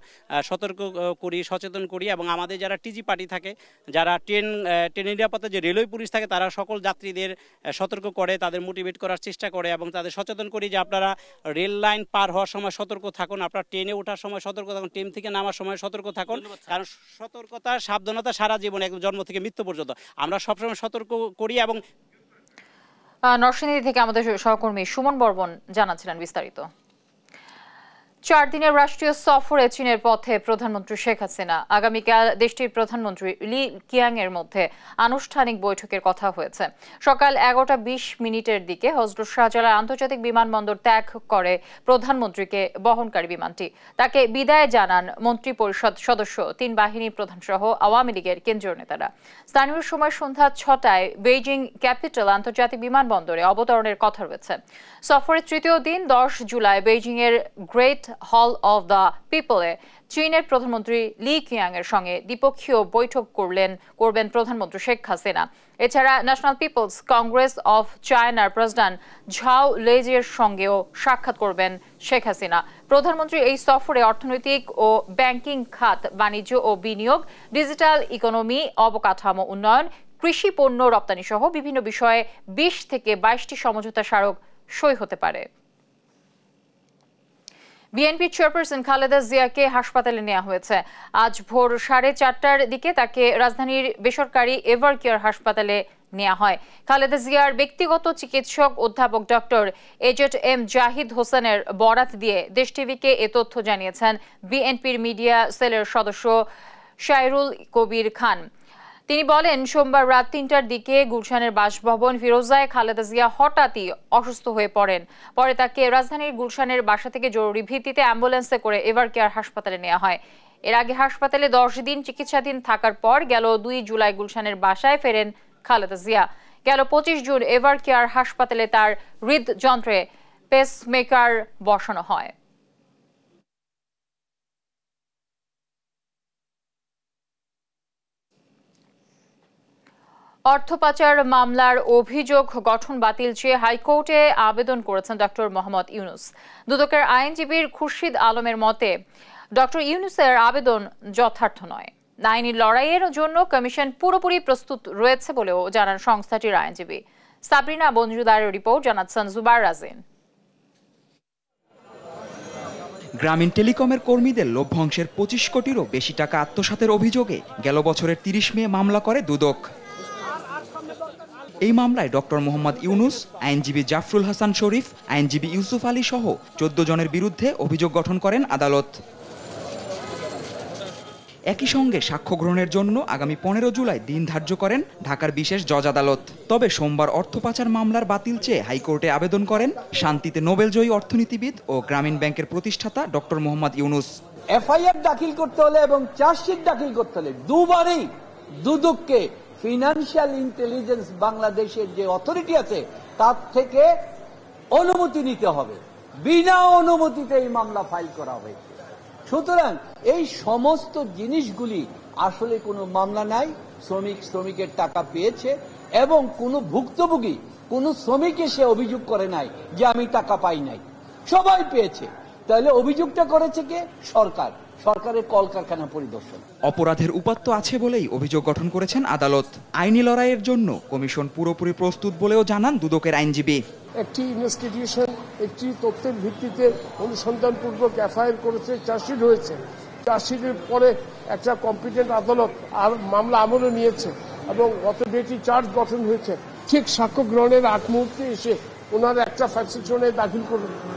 সতর্ক করি সচেতন করি এবং আমাদের যারা টিজি পার্টি থাকে যারা ট্রেন ট্রেনের নিরাপত্তা যে রেলওয়ে পুলিশ থাকে তারা সকল যাত্রীদের সতর্ক করে তাদের মোটিভেট করার চেষ্টা করে এবং তাদের সচেতন করি যে আপনারা রেল লাইন পার হওয়ার সময় সতর্ক থাকুন আপনার ট্রেনে ওঠার নামার সময় সতর্ক থাকুন টিম থেকে নামার সময় সতর্ক থাকুন কারণ সতর্কতা সাবধানতা সারা জীবন একদম জন্ম থেকে মৃত্যু পর্যন্ত আমরা সবসময় সতর্ক করি এবং নরসিংদী থেকে আমাদের সহকর্মী সুমন বর্মন জানাচ্ছিলেন বিস্তারিত চার দিনের রাষ্ট্রীয় সফরে চীনের পথে প্রধানমন্ত্রী শেখ হাসিনা আগামীকাল দেশটির প্রধানমন্ত্রী লি কিয়াং এর মধ্যে আনুষ্ঠানিক বৈঠকের কথা হয়েছে সকাল এগারোটা বিশ মিনিটের দিকে হজরত শাহজালাল আন্তর্জাতিক বিমানবন্দর ত্যাগ করে প্রধানমন্ত্রীকে বহনকারী বিমানটি তাকে বিদায় জানান মন্ত্রী পরিষদ সদস্য তিন বাহিনী প্রধান সহ আওয়ামী লীগের কেন্দ্রীয় নেতারা স্থানীয় সময় সন্ধ্যা ছটায় বেইজিং ক্যাপিটাল আন্তর্জাতিক বিমানবন্দরে অবতরণের কথা রয়েছে সফরের তৃতীয় দিন দশ জুলাই বেইজিং এর গ্রেট হল অব দ্য পিপলে চীনের প্রধানমন্ত্রী লি কিয়াং এর সঙ্গে দ্বিপক্ষীয় বৈঠক করলেন করবেন প্রধানমন্ত্রী শেখ হাসিনা এছাড়া ন্যাশনাল পিপলস কংগ্রেস অফ চায়নার প্রেসিডেন্ট ঝাও লেজের সঙ্গেও সাক্ষাৎ করবেন শেখ হাসিনা প্রধানমন্ত্রী এই সফরে অর্থনৈতিক ও ব্যাংকিং খাত বাণিজ্য ও বিনিয়োগ ডিজিটাল ইকোনমি অবকাঠামো উন্নয়ন কৃষি পণ্য রপ্তানি সহ বিভিন্ন বিষয়ে বিশ থেকে বাইশটি সমঝোতা স্মারক সই হতে পারে বিএনপি চেয়ারপারসন খালেদা জিয়াকে হাসপাতালে নেওয়া হয়েছে আজ ভোর সাড়ে চারটার দিকে তাকে রাজধানীর বেসরকারি এভার কেয়ার হাসপাতালে নেওয়া হয় খালেদা জিয়ার ব্যক্তিগত চিকিৎসক অধ্যাপক ডক্টর এজেট এম জাহিদ হোসেনের বরাত দিয়ে দেশ টিভিকে এ তথ্য জানিয়েছেন বিএনপির মিডিয়া সেলের সদস্য শায়রুল কবির খান তিনি বলেন সোমবার রাত তিনটার দিকে গুলশানের বাসভবন ফিরোজায় খালেদা জিয়া হঠাৎই অসুস্থ হয়ে পড়েন পরে তাকে রাজধানীর গুলশানের বাসা থেকে জরুরি ভিত্তিতে অ্যাম্বুলেন্সে করে এভার কেয়ার হাসপাতালে নেওয়া হয় এর আগে হাসপাতালে দশ দিন চিকিৎসাধীন থাকার পর গেল দুই জুলাই গুলশানের বাসায় ফেরেন খালেদা জিয়া গেল পঁচিশ জুন এভার কেয়ার হাসপাতালে তার হৃদযন্ত্রে পেসমেকার বসানো হয় অর্থপাচার মামলার অভিযোগ গঠন বাতিল চেয়ে হাইকোর্টে আবেদন করেছেন ডক্টর মোহাম্মদ ইউনুস দুদকের আইনজীবীর খুরশিদ আলমের মতে ডক্টর ইউনুসের আবেদন যথার্থ নয় আইনি লড়াইয়ের জন্য কমিশন পুরোপুরি প্রস্তুত রয়েছে বলেও জানান সংস্থাটির আইনজীবী সাবরিনা বঞ্জুদারের রিপোর্ট জানাচ্ছেন জুবার রাজিন গ্রামীণ টেলিকমের কর্মীদের লভ্যাংশের পঁচিশ কোটিরও বেশি টাকা আত্মসাতের অভিযোগে গেল বছরের তিরিশ মে মামলা করে দুদক এই মামলায় ডক্টর মোহাম্মদ ইউনুস আইনজীবী জাফরুল হাসান শরীফ আইনজীবী ইউসুফ আলী সহ চোদ্দ জনের বিরুদ্ধে অভিযোগ গঠন করেন আদালত একই সঙ্গে সাক্ষ্য গ্রহণের জন্য আগামী পনেরো জুলাই দিন ধার্য করেন ঢাকার বিশেষ জজ আদালত তবে সোমবার অর্থ পাচার মামলার বাতিল চেয়ে হাইকোর্টে আবেদন করেন শান্তিতে নোবেলজয়ী অর্থনীতিবিদ ও গ্রামীণ ব্যাংকের প্রতিষ্ঠাতা ডক্টর মোহাম্মদ ইউনুস এফআইআর দাখিল করতে হলে এবং চার্জশিট দাখিল করতে হলে দুবারই দুদককে ফিনান্সিয়াল ইন্টেলিজেন্স বাংলাদেশের যে অথরিটি আছে তার থেকে অনুমতি নিতে হবে বিনা অনুমতিতে এই মামলা ফাইল করা হয়েছে সুতরাং এই সমস্ত জিনিসগুলি আসলে কোনো মামলা নাই শ্রমিক শ্রমিকের টাকা পেয়েছে এবং কোনো ভুক্তভোগী কোন শ্রমিকে সে অভিযোগ করে নাই যে আমি টাকা পাই নাই সবাই পেয়েছে তাহলে অভিযোগটা করেছে কে সরকার সরকারের কলকারখানা পরিদর্শন অপরাধের উপাত্ত আছে বলেই অভিযোগ গঠন করেছেন আদালত আইনি লড়াইয়ের জন্য কমিশন পুরোপুরি প্রস্তুত বলেও জানান দুদকের আইনজীবী একটি ইনভেস্টিগেশন একটি তথ্যের ভিত্তিতে অনুসন্ধানপূর্বক এফআইআর করেছে চার্জশিট হয়েছে চার্জশিটের পরে একটা কম্পিটেন্ট আদালত আর মামলা আমলে নিয়েছে এবং গত ডেটি চার্জ গঠন হয়েছে ঠিক সাক্ষ্য গ্রহণের আট মুহূর্তে এসে ওনারা একটা ফ্যাক্সিশনে দাখিল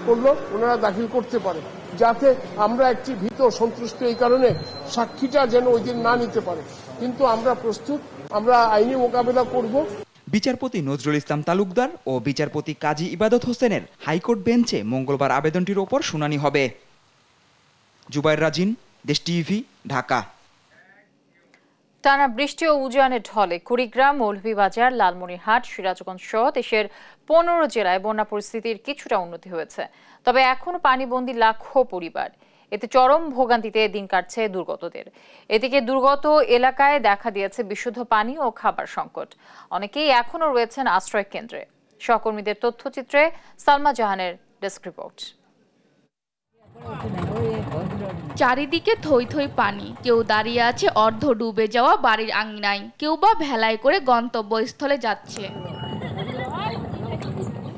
করলো ওনারা দাখিল করতে পারে যাতে আমরা একটি ভীত সন্তুষ্ট এই কারণে সাক্ষীটা যেন ওই দিন না নিতে পারে কিন্তু আমরা প্রস্তুত আমরা আইনি মোকাবেলা করব বিচারপতি নজরুল ইসলাম তালুকদার ও বিচারপতি কাজী ইবাদত হোসেনের হাইকোর্ট বেঞ্চে মঙ্গলবার আবেদনটির ওপর শুনানি হবে জুবাইর রাজিন দেশ টিভি ঢাকা টানা বৃষ্টি ও উজানের ঢলে কুড়িগ্রাম মৌলভীবাজার লালমনিরহাট সিরাজগঞ্জ সহ দেশের পনেরো জেলায় বন্যা পরিস্থিতির কিছুটা উন্নতি হয়েছে তবে এখন পানিবন্দী লাখো পরিবার এতে চরম ভোগান্তিতে দিন কাটছে দুর্গতদের এদিকে দুর্গত এলাকায় দেখা দিয়েছে বিশুদ্ধ পানি ও খাবার সংকট অনেকেই এখনও রয়েছেন আশ্রয় কেন্দ্রে সহকর্মীদের তথ্যচিত্রে সালমা জাহানের ডেস্ক রিপোর্ট চারিদিকে থই থই পানি কেউ দাঁড়িয়ে আছে অর্ধ ডুবে যাওয়া বাড়ির আঙিনায় কেউ বা ভেলায় করে গন্তব্যস্থলে যাচ্ছে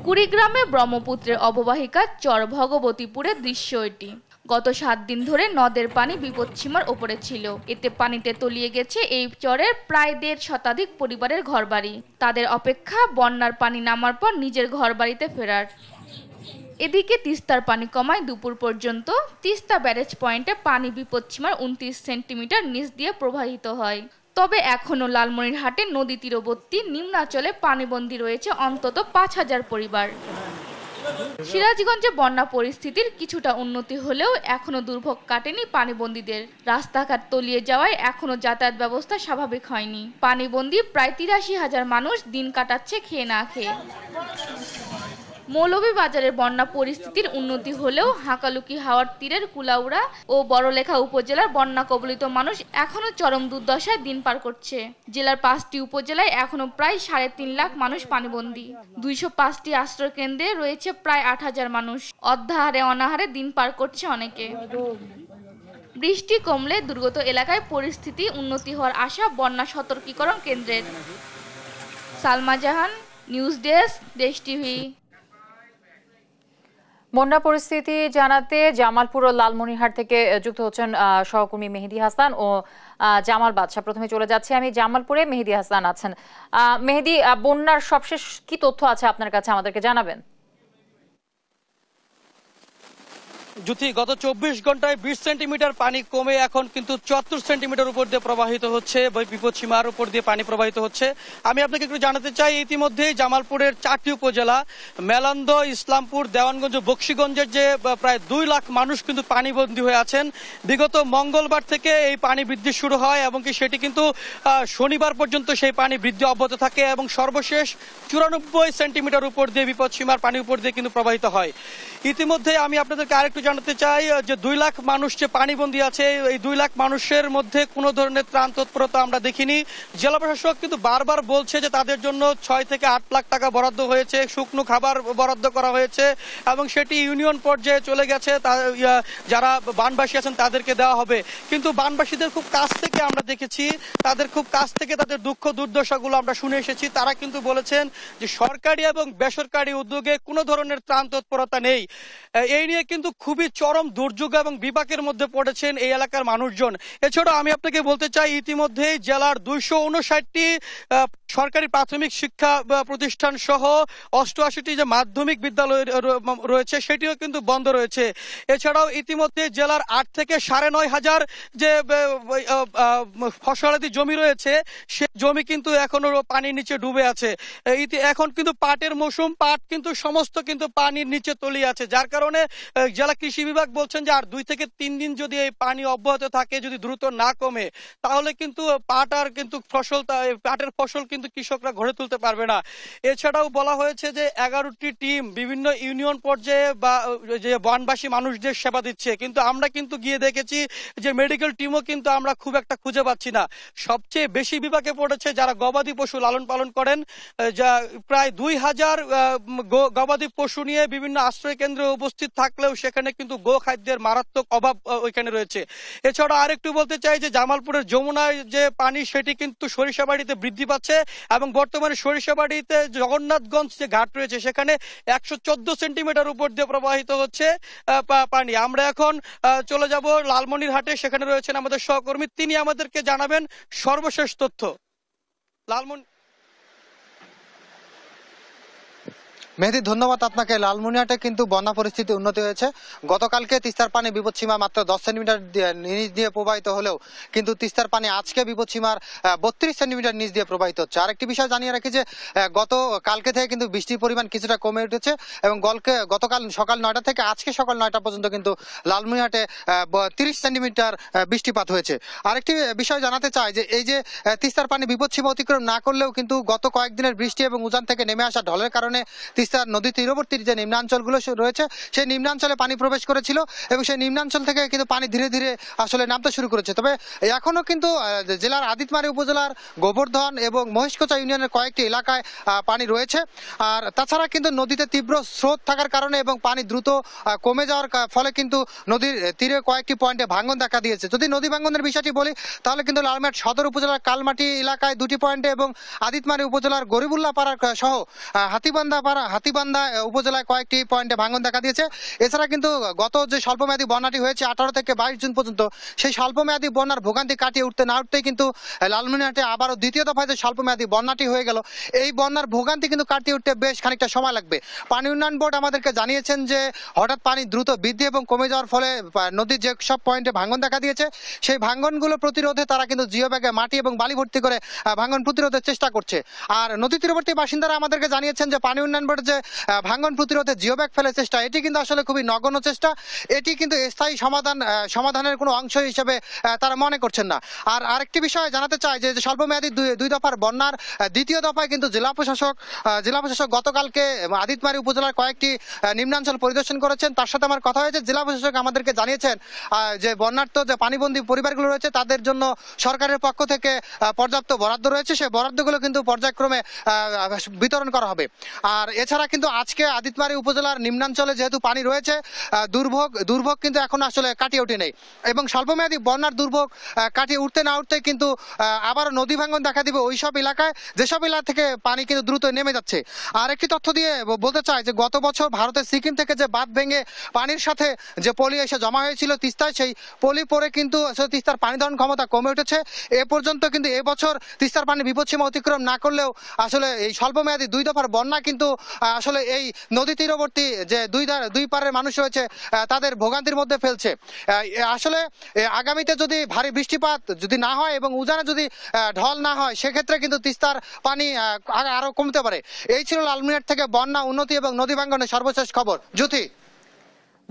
কুড়িগ্রামে ব্রহ্মপুত্রের অববাহিকার চর ভগবতীপুরের দৃশ্য এটি গত সাত দিন ধরে নদের পানি বিপদসীমার ওপরে ছিল এতে পানিতে তলিয়ে গেছে এই চরের প্রায় দেড় শতাধিক পরিবারের ঘরবাড়ি তাদের অপেক্ষা বন্যার পানি নামার পর নিজের ঘরবাড়িতে ফেরার এদিকে তিস্তার পানি কমায় দুপুর পর্যন্ত তিস্তা ব্যারেজ পয়েন্টে পানি বিপদসীমার উনত্রিশ সেন্টিমিটার নিচ দিয়ে প্রবাহিত হয় তবে এখনও লালমনিরহাটে নদী তীরবর্তী নিম্নাচলে পানিবন্দী রয়েছে অন্তত পাঁচ হাজার পরিবার সিরাজগঞ্জে বন্যা পরিস্থিতির কিছুটা উন্নতি হলেও এখনও দুর্ভোগ কাটেনি পানিবন্দীদের রাস্তাঘাট তলিয়ে যাওয়ায় এখনও যাতায়াত ব্যবস্থা স্বাভাবিক হয়নি পানিবন্দী প্রায় তিরাশি হাজার মানুষ দিন কাটাচ্ছে খেয়ে না খেয়ে মৌলভীবাজারের বন্যা পরিস্থিতির উন্নতি হলেও হাঁকালুকি হাওয়ার তীরের কুলাউড়া ও বড়লেখা উপজেলার বন্যা কবলিত মানুষ এখনও চরম দুর্দশায় দিন পার করছে জেলার পাঁচটি উপজেলায় এখনও প্রায় সাড়ে তিন লাখ মানুষ পানিবন্দী দুইশো পাঁচটি আশ্রয়কেন্দ্রে রয়েছে প্রায় আট হাজার মানুষ অধ্যাহারে অনাহারে দিন পার করছে অনেকে বৃষ্টি কমলে দুর্গত এলাকায় পরিস্থিতি উন্নতি হওয়ার আশা বন্যা সতর্কীকরণ কেন্দ্রের Salma Jahan news desk Desh TV বন্যা পরিস্থিতি জানাতে জামালপুর ও লালমনিরহাট থেকে যুক্ত হচ্ছেন সহকর্মী মেহেদি হাসান ও জামাল বাদশাহ প্রথমে চলে যাচ্ছি আমি জামালপুরে মেহেদি হাসান আছেন মেহেদি বন্যার সবশেষ কি তথ্য আছে আপনার কাছে আমাদেরকে জানাবেন জুথি গত চব্বিশ ঘন্টায় বিশ সেন্টিমিটার পানি কমে এখন কিন্তু চুয়াত্তর সেন্টিমিটার উপর দিয়ে প্রবাহিত হচ্ছে বিপদ সীমার উপর দিয়ে পানি প্রবাহিত হচ্ছে আমি আপনাকে একটু জানাতে চাই ইতিমধ্যেই জামালপুরের চারটি উপজেলা মেলান্দ ইসলামপুর দেওয়ানগঞ্জ বক্সিগঞ্জের যে প্রায় দুই লাখ মানুষ কিন্তু পানিবন্দী হয়ে আছেন বিগত মঙ্গলবার থেকে এই পানি বৃদ্ধি শুরু হয় এবং কি সেটি কিন্তু শনিবার পর্যন্ত সেই পানি বৃদ্ধি অব্যাহত থাকে এবং সর্বশেষ চুরানব্বই সেন্টিমিটার উপর দিয়ে বিপদ সীমার পানি উপর দিয়ে কিন্তু প্রবাহিত হয় ইতিমধ্যে আমি আপনাদেরকে আরেকটু জানাতে চাই যে দুই লাখ মানুষ যে পানিবন্দী আছে এই দুই লাখ মানুষের মধ্যে কোনো ধরনের ত্রাণ তৎপরতা আমরা দেখিনি জেলা প্রশাসক কিন্তু বারবার বলছে যে তাদের জন্য ছয় থেকে আট লাখ টাকা বরাদ্দ হয়েছে শুকনো খাবার বরাদ্দ করা হয়েছে এবং সেটি ইউনিয়ন পর্যায়ে চলে গেছে যারা বানবাসী আছেন তাদেরকে দেওয়া হবে কিন্তু বানবাসীদের খুব কাছ থেকে আমরা দেখেছি তাদের খুব কাছ থেকে তাদের দুঃখ দুর্দশাগুলো আমরা শুনে এসেছি তারা কিন্তু বলেছেন যে সরকারি এবং বেসরকারি উদ্যোগে কোনো ধরনের ত্রাণ তৎপরতা নেই এই নিয়ে কিন্তু খুব খুবই চরম দুর্যোগ এবং বিপাকের মধ্যে পড়েছেন এই এলাকার মানুষজন এছাড়া আমি আপনাকে বলতে চাই ইতিমধ্যে জেলার দুইশো উনষাটটি সরকারি প্রাথমিক শিক্ষা প্রতিষ্ঠান সহ অষ্টআশিটি যে মাধ্যমিক বিদ্যালয় রয়েছে সেটিও কিন্তু বন্ধ রয়েছে এছাড়াও ইতিমধ্যে জেলার আট থেকে সাড়ে নয় হাজার যে ফসলাদি জমি রয়েছে সে জমি কিন্তু এখনো পানির নিচে ডুবে আছে এখন কিন্তু পাটের মৌসুম পাট কিন্তু সমস্ত কিন্তু পানির নিচে তলিয়ে আছে যার কারণে জেলা কৃষি বিভাগ বলছেন যে আর দুই থেকে তিন দিন যদি এই পানি অব্যাহত থাকে যদি দ্রুত না কমে তাহলে কিন্তু পাট আর কিন্তু ফসল পাটের ফসল কিন্তু কৃষকরা গড়ে তুলতে পারবে না এছাড়াও বলা হয়েছে যে এগারোটি টিম বিভিন্ন ইউনিয়ন পর্যায়ে বা যে বনবাসী মানুষদের সেবা দিচ্ছে কিন্তু আমরা কিন্তু গিয়ে দেখেছি যে মেডিকেল টিমও কিন্তু আমরা খুব একটা খুঁজে পাচ্ছি না সবচেয়ে বেশি বিভাগে পড়েছে যারা গবাদি পশু লালন পালন করেন যা প্রায় দুই হাজার গবাদি পশু নিয়ে বিভিন্ন আশ্রয় কেন্দ্রে উপস্থিত থাকলেও সেখানে কিন্তু গো খাদ্যের মারাত্মক অভাব ওইখানে রয়েছে এছাড়া আরেকটু বলতে চাই যে জামালপুরের যমুনায় যে পানি সেটি কিন্তু সরিষাবাড়িতে বৃদ্ধি পাচ্ছে এবং বর্তমানে সরিষাবাড়িতে জগন্নাথগঞ্জ যে ঘাট রয়েছে সেখানে একশো সেন্টিমিটার উপর দিয়ে প্রবাহিত হচ্ছে পানি আমরা এখন চলে যাব লালমনির হাটে সেখানে রয়েছেন আমাদের সহকর্মী তিনি আমাদেরকে জানাবেন সর্বশেষ তথ্য লালমনি মেহেদি ধন্যবাদ আপনাকে লালমনিয়াটে কিন্তু বন্যা পরিস্থিতি উন্নতি হয়েছে গতকালকে তিস্তার পানি বিপদসীমা মাত্র দশ সেন্টিমিটার নিচ দিয়ে প্রবাহিত হলেও কিন্তু তিস্তার পানি আজকে বিপদসীমার বত্রিশ সেন্টিমিটার নিচ দিয়ে প্রবাহিত হচ্ছে আরেকটি বিষয় জানিয়ে রাখি যে গত কালকে থেকে কিন্তু বৃষ্টির পরিমাণ কিছুটা কমে উঠেছে এবং গলকে গতকাল সকাল নয়টা থেকে আজকে সকাল নয়টা পর্যন্ত কিন্তু লালমনিহাটে তিরিশ সেন্টিমিটার বৃষ্টিপাত হয়েছে আরেকটি বিষয় জানাতে চাই যে এই যে তিস্তার পানি বিপদসীমা অতিক্রম না করলেও কিন্তু গত কয়েকদিনের বৃষ্টি এবং উজান থেকে নেমে আসা ঢলের কারণে তিস্তার নদী তীরবর্তীর যে নিম্নাঞ্চলগুলো রয়েছে সেই নিম্নাঞ্চলে পানি প্রবেশ করেছিল এবং সেই নিম্নাঞ্চল থেকে কিন্তু পানি ধীরে ধীরে আসলে নামতে শুরু করেছে তবে এখনও কিন্তু জেলার আদিতমারি উপজেলার গোবর্ধন এবং মহেশকোচা ইউনিয়নের কয়েকটি এলাকায় পানি রয়েছে আর তাছাড়া কিন্তু নদীতে তীব্র স্রোত থাকার কারণে এবং পানি দ্রুত কমে যাওয়ার ফলে কিন্তু নদীর তীরে কয়েকটি পয়েন্টে ভাঙন দেখা দিয়েছে যদি নদী ভাঙনের বিষয়টি বলি তাহলে কিন্তু লালমেট সদর উপজেলার কালমাটি এলাকায় দুটি পয়েন্টে এবং আদিতমারি উপজেলার গরিবুল্লা পাড়ার সহ হাতিবান্ধা পাড়া হাতিবান্ধা উপজেলায় কয়েকটি পয়েন্টে ভাঙন দেখা দিয়েছে এছাড়া কিন্তু গত যে স্বল্পমেয়াদী বন্যাটি হয়েছে আঠারো থেকে বাইশ জুন পর্যন্ত সেই স্বল্পমেয়াদী বন্যার ভোগান্তি কাটিয়ে উঠতে না উঠতেই কিন্তু লালমনিহাটে আবারও দ্বিতীয় দফায় যে স্বল্পমেয়াদী বন্যাটি হয়ে গেল এই বন্যার ভোগান্তি কিন্তু কাটিয়ে উঠতে বেশ খানিকটা সময় লাগবে পানি উন্নয়ন বোর্ড আমাদেরকে জানিয়েছেন যে হঠাৎ পানি দ্রুত বৃদ্ধি এবং কমে যাওয়ার ফলে নদীর যে সব পয়েন্টে ভাঙন দেখা দিয়েছে সেই ভাঙনগুলো প্রতিরোধে তারা কিন্তু জিও ব্যাগে মাটি এবং বালি ভর্তি করে ভাঙন প্রতিরোধের চেষ্টা করছে আর নদী তীরবর্তী বাসিন্দারা আমাদেরকে জানিয়েছেন যে পানি উন্নয়ন বোর্ড যে ভাঙ্গন প্রতিরোধে জিও ব্যাগ ফেলার চেষ্টা এটি কিন্তু আসলে খুবই নগণ্য চেষ্টা এটি কিন্তু স্থায়ী সমাধান সমাধানের কোনো অংশ হিসেবে তারা মনে করছেন না আর আরেকটি বিষয় জানাতে চাই যে স্বল্পমেয়াদী দুই দফার বন্যার দ্বিতীয় দফায় কিন্তু জেলা প্রশাসক জেলা প্রশাসক গতকালকে আদিতমারি উপজেলার কয়েকটি নিম্নাঞ্চল পরিদর্শন করেছেন তার সাথে আমার কথা হয়েছে জেলা প্রশাসক আমাদেরকে জানিয়েছেন যে বন্যার্থ যে পানিবন্দী পরিবারগুলো রয়েছে তাদের জন্য সরকারের পক্ষ থেকে পর্যাপ্ত বরাদ্দ রয়েছে সেই বরাদ্দগুলো কিন্তু পর্যায়ক্রমে বিতরণ করা হবে আর এছাড়া এছাড়া কিন্তু আজকে আদিতমারি উপজেলার নিম্নাঞ্চলে যেহেতু পানি রয়েছে দুর্ভোগ দুর্ভোগ কিন্তু এখন আসলে কাটিয়ে উঠে নেই এবং স্বল্পমেয়াদী বন্যার দুর্ভোগ কাটিয়ে উঠতে না উঠতে কিন্তু আবার নদী ভাঙন দেখা দিবে ওইসব এলাকায় যেসব এলাকা থেকে পানি কিন্তু দ্রুত নেমে যাচ্ছে আর একটি তথ্য দিয়ে বলতে চাই যে গত বছর ভারতের সিকিম থেকে যে বাদ ভেঙে পানির সাথে যে পলি এসে জমা হয়েছিল তিস্তায় সেই পলি পরে কিন্তু তিস্তার পানি ধারণ ক্ষমতা কমে উঠেছে এ পর্যন্ত কিন্তু এবছর তিস্তার পানি বিপদসীমা অতিক্রম না করলেও আসলে এই স্বল্পমেয়াদী দুই দফার বন্যা কিন্তু আসলে এই নদী তীরবর্তী যে দুই ধার দুই পারের মানুষ রয়েছে তাদের ভোগান্তির মধ্যে ফেলছে আসলে আগামীতে যদি ভারী বৃষ্টিপাত যদি না হয় এবং উজানে যদি ঢল না হয় সেক্ষেত্রে কিন্তু তিস্তার পানি আরও কমতে পারে এই ছিল লালমিনার থেকে বন্যা উন্নতি এবং নদী ভাঙ্গনের সর্বশেষ খবর জ্যোতি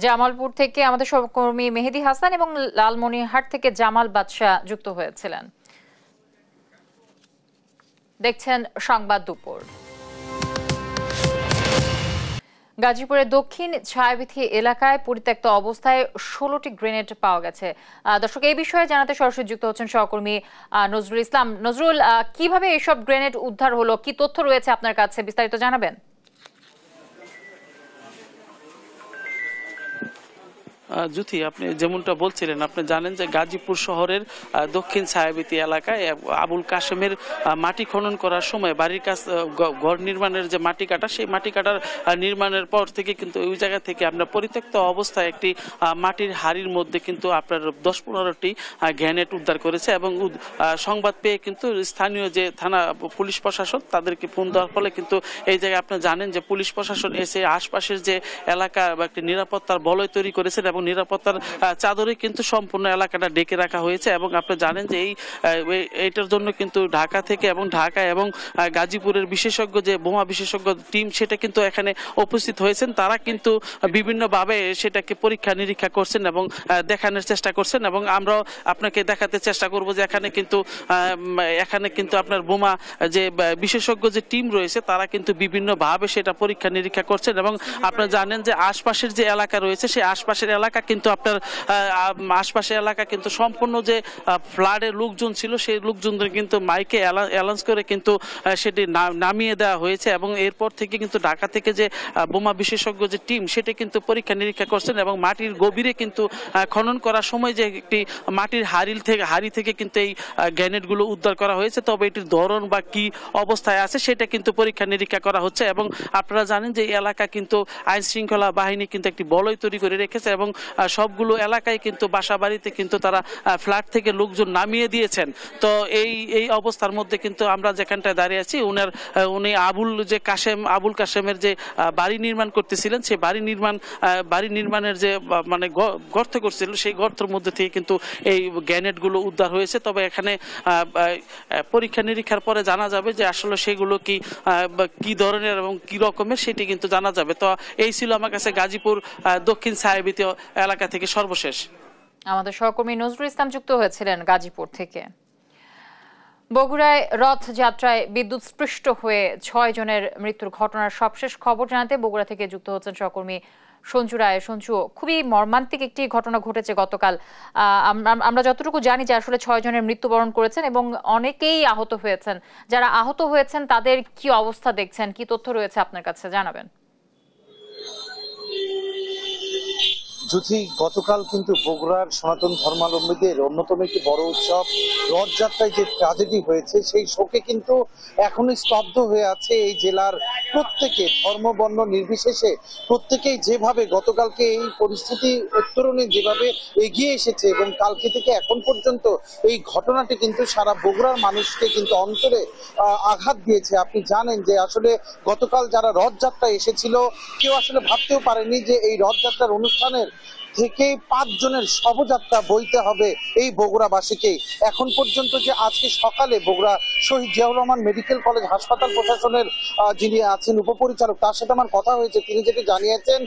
জামালপুর থেকে আমাদের সহকর্মী মেহেদি হাসান এবং লালমনিহাট থেকে জামাল বাদশাহ যুক্ত হয়েছিলেন দেখছেন সংবাদ দুপুর গাজীপুরের দক্ষিণ ছায়াবিথি এলাকায় পরিত্যক্ত অবস্থায় ষোলোটি গ্রেনেড পাওয়া গেছে দর্শক এই বিষয়ে জানাতে সরাসরি যুক্ত হচ্ছেন সহকর্মী নজরুল ইসলাম নজরুল কিভাবে এইসব গ্রেনেড উদ্ধার হলো কি তথ্য রয়েছে আপনার কাছে বিস্তারিত জানাবেন জ্যোতি আপনি যেমনটা বলছিলেন আপনি জানেন যে গাজীপুর শহরের দক্ষিণ ছায়াবিতি এলাকায় আবুল কাশেমের মাটি খনন করার সময় বাড়ির কাছ ঘর নির্মাণের যে মাটি কাটা সেই মাটি কাটার নির্মাণের পর থেকে কিন্তু ওই জায়গা থেকে আপনার পরিত্যক্ত অবস্থায় একটি মাটির হাড়ির মধ্যে কিন্তু আপনার দশ পনেরোটি গ্যানেট উদ্ধার করেছে এবং সংবাদ পেয়ে কিন্তু স্থানীয় যে থানা পুলিশ প্রশাসন তাদেরকে ফোন দেওয়ার ফলে কিন্তু এই জায়গায় আপনি জানেন যে পুলিশ প্রশাসন এসে আশপাশের যে এলাকা বা একটি নিরাপত্তার বলয় তৈরি করেছেন এবং নিরাপত্তার চাদরে কিন্তু সম্পূর্ণ এলাকাটা ডেকে রাখা হয়েছে এবং আপনি জানেন যে এই এইটার জন্য কিন্তু ঢাকা থেকে এবং ঢাকা এবং গাজীপুরের বিশেষজ্ঞ যে বোমা বিশেষজ্ঞ টিম সেটা কিন্তু এখানে উপস্থিত হয়েছেন তারা কিন্তু বিভিন্নভাবে সেটাকে পরীক্ষা নিরীক্ষা করছেন এবং দেখানোর চেষ্টা করছেন এবং আমরাও আপনাকে দেখাতে চেষ্টা করব যে এখানে কিন্তু এখানে কিন্তু আপনার বোমা যে বিশেষজ্ঞ যে টিম রয়েছে তারা কিন্তু বিভিন্নভাবে সেটা পরীক্ষা নিরীক্ষা করছেন এবং আপনারা জানেন যে আশপাশের যে এলাকা রয়েছে সেই আশপাশের এলাকা এলাকা কিন্তু আপনার আশপাশের এলাকা কিন্তু সম্পূর্ণ যে ফ্লাডের লোকজন ছিল সেই লোকজনদের কিন্তু মাইকে অ্যালান্স করে কিন্তু সেটি নামিয়ে দেওয়া হয়েছে এবং এরপর থেকে কিন্তু ঢাকা থেকে যে বোমা বিশেষজ্ঞ যে টিম সেটি কিন্তু পরীক্ষা নিরীক্ষা করছেন এবং মাটির গভীরে কিন্তু খনন করার সময় যে একটি মাটির হারিল থেকে হারি থেকে কিন্তু এই গ্যানেটগুলো উদ্ধার করা হয়েছে তবে এটির ধরন বা কি অবস্থায় আছে সেটা কিন্তু পরীক্ষা নিরীক্ষা করা হচ্ছে এবং আপনারা জানেন যে এলাকা কিন্তু আইন শৃঙ্খলা বাহিনী কিন্তু একটি বলয় তৈরি করে রেখেছে এবং সবগুলো এলাকায় কিন্তু বাসা বাড়িতে কিন্তু তারা ফ্ল্যাট থেকে লোকজন নামিয়ে দিয়েছেন তো এই এই অবস্থার মধ্যে কিন্তু আমরা যেখানটায় দাঁড়িয়ে আছি উনার উনি আবুল যে কাশেম আবুল কাশেমের যে বাড়ি নির্মাণ করতেছিলেন সেই বাড়ি নির্মাণ বাড়ি নির্মাণের যে মানে গর্ত করছিল সেই গর্তের মধ্যে থেকে কিন্তু এই গ্যানেটগুলো উদ্ধার হয়েছে তবে এখানে পরীক্ষা নিরীক্ষার পরে জানা যাবে যে আসলে সেগুলো কি কি ধরনের এবং কি রকমের সেটি কিন্তু জানা যাবে তো এই ছিল আমার কাছে গাজীপুর দক্ষিণ সাহেবিতে এলাকা থেকে সর্বশেষ আমাদের সহকর্মী নজরুল ইসলাম যুক্ত হয়েছিলেন গাজীপুর থেকে বগুড়ায় রথযাত্রায় বিদ্যুৎ স্পৃষ্ট হয়ে ছয় জনের মৃত্যুর ঘটনার সবশেষ খবর জানাতে বগুড়া থেকে যুক্ত হচ্ছেন সহকর্মী সঞ্চু রায় সঞ্চু খুবই মর্মান্তিক একটি ঘটনা ঘটেছে গতকাল আমরা যতটুকু জানি যে আসলে ছয় জনের মৃত্যুবরণ করেছেন এবং অনেকেই আহত হয়েছেন যারা আহত হয়েছেন তাদের কি অবস্থা দেখছেন কি তথ্য রয়েছে আপনার কাছে জানাবেন জ্যোতি গতকাল কিন্তু বগুড়ার সনাতন ধর্মাবলম্বীদের অন্যতম একটি বড় উৎসব রথযাত্রায় যে ট্রাজেডি হয়েছে সেই শোকে কিন্তু এখনই স্তব্ধ হয়ে আছে এই জেলার প্রত্যেকে ধর্মবর্ণ নির্বিশেষে প্রত্যেকেই যেভাবে গতকালকে এই পরিস্থিতি উত্তরণে যেভাবে এগিয়ে এসেছে এবং কালকে থেকে এখন পর্যন্ত এই ঘটনাটি কিন্তু সারা বগুড়ার মানুষকে কিন্তু অন্তরে আঘাত দিয়েছে আপনি জানেন যে আসলে গতকাল যারা রথযাত্রায় এসেছিল কেউ আসলে ভাবতেও পারেনি যে এই রথযাত্রার অনুষ্ঠানের থেকে পাঁচজনের শবযাত্রা বইতে হবে এই বগুড়াবাসীকে এখন পর্যন্ত যে আজকে সকালে বগুড়া শহীদ জিয়াউর রহমান মেডিকেল কলেজ হাসপাতাল প্রশাসনের যিনি আছেন উপপরিচালক তার সাথে আমার কথা হয়েছে তিনি যেটি জানিয়েছেন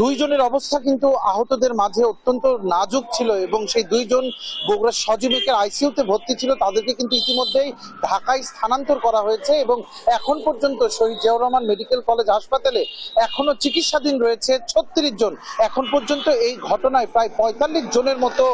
দুইজনের অবস্থা কিন্তু আহতদের মাঝে অত্যন্ত নাজুক ছিল এবং সেই দুইজন বগুড়া সজীবিকের আইসিউতে ভর্তি ছিল তাদেরকে কিন্তু ইতিমধ্যেই ঢাকায় স্থানান্তর করা হয়েছে এবং এখন পর্যন্ত শহীদ জিয়াউর রহমান মেডিকেল কলেজ হাসপাতালে এখনো চিকিৎসাধীন রয়েছে ছত্রিশ জন এখন পর্যন্ত এই ঘটনায় প্রায় পঁয়তাল্লিশ জনের মতো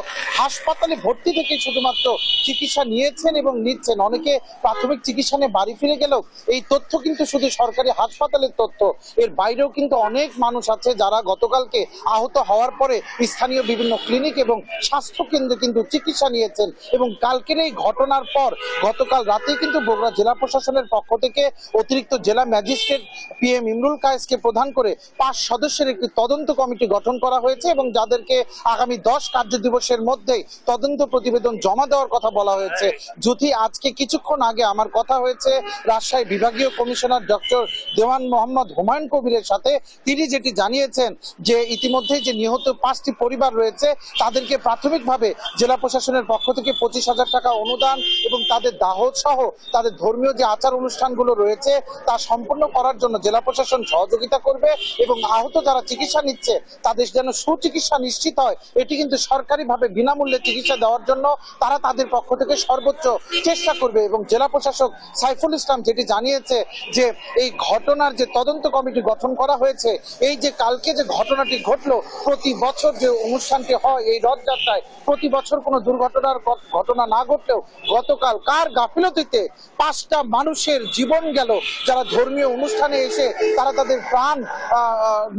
হাসপাতালে ভর্তি থেকে শুধুমাত্র চিকিৎসা নিয়েছেন এবং নিচ্ছেন অনেকে প্রাথমিক চিকিৎসা নিয়ে বাড়ি ফিরে গেলেও এই তথ্য কিন্তু শুধু সরকারি হাসপাতালের তথ্য এর বাইরেও কিন্তু অনেক মানুষ আছে যারা গতকালকে আহত হওয়ার পরে স্থানীয় বিভিন্ন ক্লিনিক এবং স্বাস্থ্য কেন্দ্রে কিন্তু চিকিৎসা নিয়েছেন এবং কালকের এই ঘটনার পর গতকাল রাতে কিন্তু বগুড়া জেলা প্রশাসনের পক্ষ থেকে অতিরিক্ত জেলা ম্যাজিস্ট্রেট পি এম ইমরুল কায়েসকে প্রধান করে পাঁচ সদস্যের একটি তদন্ত কমিটি গঠন করা হয়েছে এবং যাদেরকে আগামী দশ কার্য দিবসের মধ্যেই তদন্ত প্রতিবেদন জমা দেওয়ার কথা বলা হয়েছে যদি আজকে কিছুক্ষণ আগে আমার কথা হয়েছে রাজশাহী বিভাগীয় কমিশনার ডক্টর দেওয়ান মোহাম্মদ হুমায়ুন কবিরের সাথে তিনি যেটি জানিয়েছেন যে ইতিমধ্যে যে নিহত পাঁচটি পরিবার রয়েছে তাদেরকে প্রাথমিকভাবে জেলা প্রশাসনের পক্ষ থেকে পঁচিশ হাজার টাকা অনুদান এবং তাদের দাহ সহ তাদের ধর্মীয় যে আচার অনুষ্ঠানগুলো রয়েছে তা সম্পূর্ণ করার জন্য জেলা প্রশাসন সহযোগিতা করবে এবং আহত যারা চিকিৎসা নিচ্ছে তাদের যেন সুচিকিৎসা চিকিৎসা নিশ্চিত হয় এটি কিন্তু সরকারিভাবে বিনামূল্যে চিকিৎসা দেওয়ার জন্য তারা তাদের পক্ষ থেকে সর্বোচ্চ চেষ্টা করবে এবং জেলা প্রশাসক সাইফুল ইসলাম যেটি জানিয়েছে যে এই ঘটনার যে তদন্ত কমিটি গঠন করা হয়েছে এই যে কালকে যে ঘটনাটি ঘটল প্রতি বছর যে অনুষ্ঠানটি হয় এই রথযাত্রায় প্রতি বছর কোনো দুর্ঘটনার ঘটনা না ঘটলেও গতকাল কার গাফিলতিতে পাঁচটা মানুষের জীবন গেল যারা ধর্মীয় অনুষ্ঠানে এসে তারা তাদের প্রাণ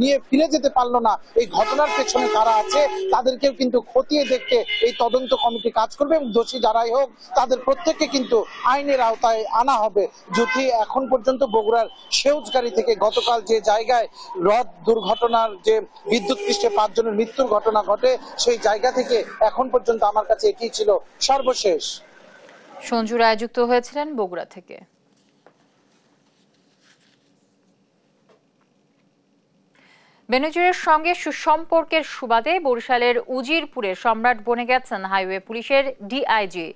নিয়ে ফিরে যেতে পারলো না এই ঘটনার পেছনে পেছনে কারা আছে তাদেরকেও কিন্তু খতিয়ে দেখতে এই তদন্ত কমিটি কাজ করবে এবং দোষী যারাই হোক তাদের প্রত্যেককে কিন্তু আইনের আওতায় আনা হবে যদি এখন পর্যন্ত বগুড়ার সেউজগাড়ি থেকে গতকাল যে জায়গায় হ্রদ দুর্ঘটনার যে বিদ্যুৎ পৃষ্ঠে পাঁচজনের মৃত্যুর ঘটনা ঘটে সেই জায়গা থেকে এখন পর্যন্ত আমার কাছে এটি ছিল সর্বশেষ সঞ্জু রায় যুক্ত হয়েছিলেন বগুড়া থেকে বেনজিরের সঙ্গে সুসম্পর্কের সুবাদে বরিশালের উজিরপুরে সম্রাট বনে গেছেন হাইওয়ে পুলিশের ডিআইজি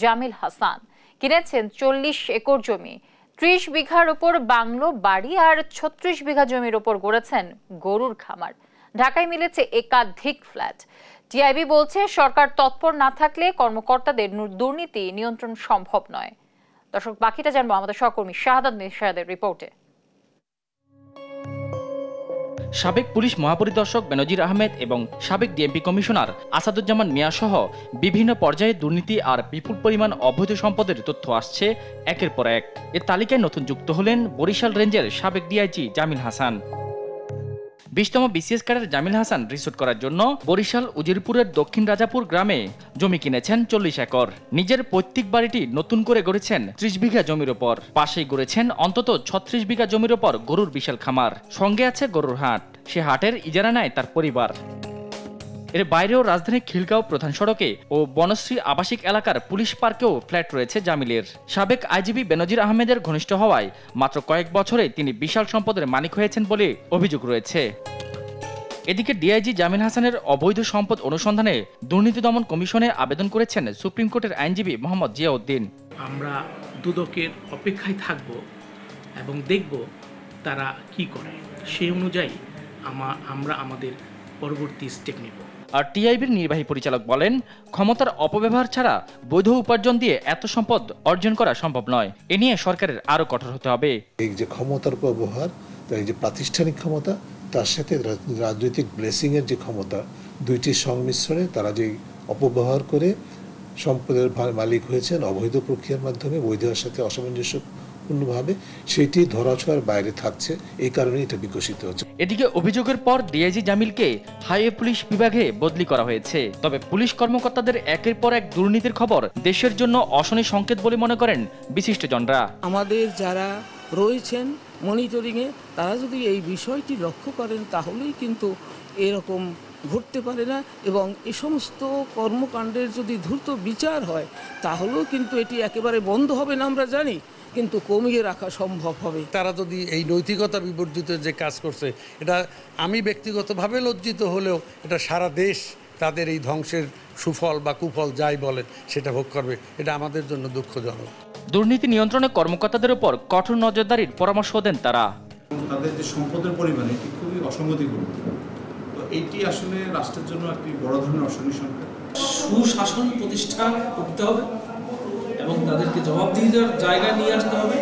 জামিল হাসান কিনেছেন চল্লিশ একর জমি ত্রিশ বিঘার ওপর বাংলো বাড়ি আর ছত্রিশ বিঘা জমির ওপর গড়েছেন গরুর খামার ঢাকায় মিলেছে একাধিক ফ্ল্যাট টিআইবি বলছে সরকার তৎপর না থাকলে কর্মকর্তাদের দুর্নীতি নিয়ন্ত্রণ সম্ভব নয় দর্শক বাকিটা জানবো আমাদের সহকর্মী শাহাদ রিপোর্টে সাবেক পুলিশ মহাপরিদর্শক বেনজির আহমেদ এবং সাবেক ডিএমপি কমিশনার আসাদুজ্জামান মিয়া সহ বিভিন্ন পর্যায়ে দুর্নীতি আর বিপুল পরিমাণ অবৈধ সম্পদের তথ্য আসছে একের পর এক এ তালিকায় নতুন যুক্ত হলেন বরিশাল রেঞ্জের সাবেক ডিআইজি জামিল হাসান বিশতম বিসিএস কার্ডের জামিল হাসান রিসুট করার জন্য বরিশাল উজিরপুরের দক্ষিণ রাজাপুর গ্রামে জমি কিনেছেন চল্লিশ একর নিজের পৈতৃক বাড়িটি নতুন করে গড়েছেন ত্রিশ বিঘা জমির ওপর পাশেই গড়েছেন অন্তত ছত্রিশ বিঘা জমির ওপর গরুর বিশাল খামার সঙ্গে আছে গরুর হাট সে হাটের ইজারা নেয় তার পরিবার এর বাইরেও রাজধানীর খিলগাঁও প্রধান সড়কে ও বনশ্রী আবাসিক এলাকার পুলিশ পার্কেও ফ্ল্যাট রয়েছে জামিলের সাবেক আইজিবি বেনজির আহমেদের ঘনিষ্ঠ হওয়ায় মাত্র কয়েক বছরে তিনি বিশাল সম্পদের মালিক হয়েছেন বলে অভিযোগ রয়েছে এদিকে ডিআইজি জামিন হাসানের অবৈধ সম্পদ অনুসন্ধানে দুর্নীতি দমন কমিশনে আবেদন করেছেন সুপ্রিম কোর্টের আইনজীবী মোহাম্মদ জিয়াউদ্দিন আমরা দুদকের অপেক্ষায় থাকব এবং দেখব তারা কি করে সেই অনুযায়ী আমরা আমাদের পরবর্তী স্টেপ নেব আর টিআইবির নির্বাহী পরিচালক বলেন ক্ষমতার অপব্যবহার ছাড়া বৈধ উপার্জন দিয়ে এত সম্পদ অর্জন করা সম্ভব নয় এ নিয়ে সরকারের আরও কঠোর হতে হবে এই যে ক্ষমতার অপব্যবহার এই যে প্রাতিষ্ঠানিক ক্ষমতা তার সাথে রাজনৈতিক ব্লেসিংয়ের যে ক্ষমতা দুইটির সংমিশ্রণে তারা যে অপব্যবহার করে সম্পদের মালিক হয়েছেন অবৈধ প্রক্রিয়ার মাধ্যমে বৈধের সাথে অসামঞ্জস্য সম্পূর্ণভাবে সেটি ধরাছোঁয়ার বাইরে থাকছে এই কারণে এটা বিকশিত হচ্ছে এদিকে অভিযোগের পর ডিআইজি জামিলকে হাইওয়ে পুলিশ বিভাগে বদলি করা হয়েছে তবে পুলিশ কর্মকর্তাদের একের পর এক দুর্নীতির খবর দেশের জন্য অশনি সংকেত বলে মনে করেন বিশিষ্টজনরা আমাদের যারা রয়েছেন মনিটরিংয়ে তারা যদি এই বিষয়টি লক্ষ্য করেন তাহলেই কিন্তু এরকম ঘটতে পারে না এবং এ সমস্ত কর্মকাণ্ডের যদি দ্রুত বিচার হয় তাহলেও কিন্তু এটি একেবারে বন্ধ হবে না আমরা জানি কিন্তু কমিয়ে রাখা সম্ভব হবে তারা যদি এই নৈতিকতা বিবর্জিত যে কাজ করছে এটা আমি ব্যক্তিগতভাবে লজ্জিত হলেও এটা সারা দেশ তাদের এই ধ্বংসের সুফল বা কুফল যাই বলে সেটা ভোগ করবে এটা আমাদের জন্য দুঃখজনক দুর্নীতি নিয়ন্ত্রণে কর্মকর্তাদের উপর কঠোর নজরদারির পরামর্শ দেন তারা তাদের যে সম্পদের পরিমাণ এটি খুবই অসঙ্গতিপূর্ণ তো এটি আসলে রাষ্ট্রের জন্য একটি বড় ধরনের অসঙ্গী সংখ্যা সুশাসন প্রতিষ্ঠা করতে হবে এবং তাদেরকে জবাবদিহিতার জায়গায় নিয়ে আসতে হবে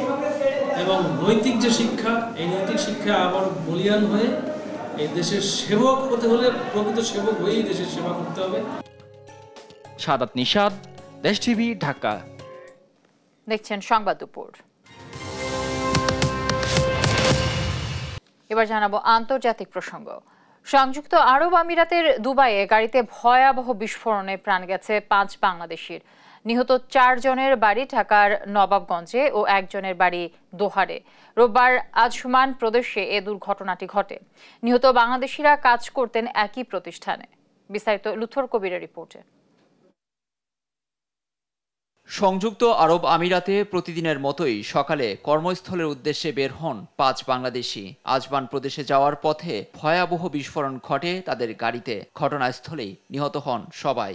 এবং নৈতিক যে শিক্ষা এই নৈতিক শিক্ষা আবার বলিয়ান হয়ে এই দেশের সেবক হতে হলে প্রকৃত সেবক হয়েই দেশের সেবা করতে হবে সাদাত নিষাদ দেশ টিভি ঢাকা দেখছেন সংবাদ দুপুর এবার জানাবো আন্তর্জাতিক প্রসঙ্গ সংযুক্ত আরব আমিরাতের দুবাইয়ে গাড়িতে ভয়াবহ বিস্ফোরণে প্রাণ গেছে পাঁচ বাংলাদেশির নিহত চারজনের বাড়ি ঢাকার নবাবগঞ্জে ও একজনের বাড়ি দোহারে রোববার আজমান প্রদেশে এ দুর্ঘটনাটি ঘটে নিহত বাংলাদেশিরা কাজ করতেন একই প্রতিষ্ঠানে বিস্তারিত লুথর কবিরের রিপোর্টে সংযুক্ত আরব আমিরাতে প্রতিদিনের মতোই সকালে কর্মস্থলের উদ্দেশ্যে বের হন পাঁচ বাংলাদেশি আজবান প্রদেশে যাওয়ার পথে ভয়াবহ বিস্ফোরণ ঘটে তাদের গাড়িতে ঘটনাস্থলেই নিহত হন সবাই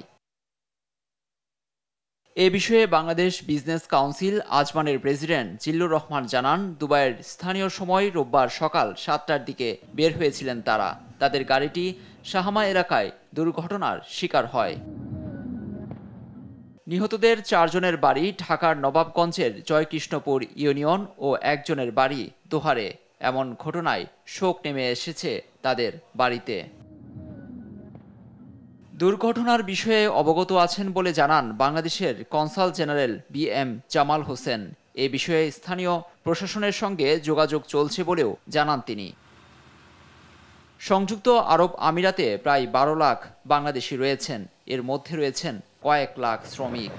এ বিষয়ে বাংলাদেশ বিজনেস কাউন্সিল আজমানের প্রেসিডেন্ট জিল্লুর রহমান জানান দুবাইয়ের স্থানীয় সময় রোববার সকাল সাতটার দিকে বের হয়েছিলেন তারা তাদের গাড়িটি শাহামা এলাকায় দুর্ঘটনার শিকার হয় নিহতদের চারজনের বাড়ি ঢাকার নবাবগঞ্জের জয়কৃষ্ণপুর ইউনিয়ন ও একজনের বাড়ি দোহারে এমন ঘটনায় শোক নেমে এসেছে তাদের বাড়িতে দুর্ঘটনার বিষয়ে অবগত আছেন বলে জানান বাংলাদেশের consul general B M Jamal Hossain এ বিষয়ে স্থানীয় প্রশাসনের সঙ্গে যোগাযোগ চলছে বলেও জানান তিনি সংযুক্ত আরব আমিরাতে প্রায় বারো লাখ বাংলাদেশি রয়েছেন এর মধ্যে রয়েছেন কয়েক লাখ শ্রমিক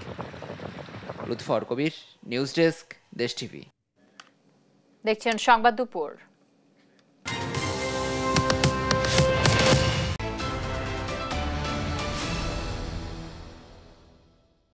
Lutfur Kabir news desk Desh TV দেখছেন সংবাদ দুপুর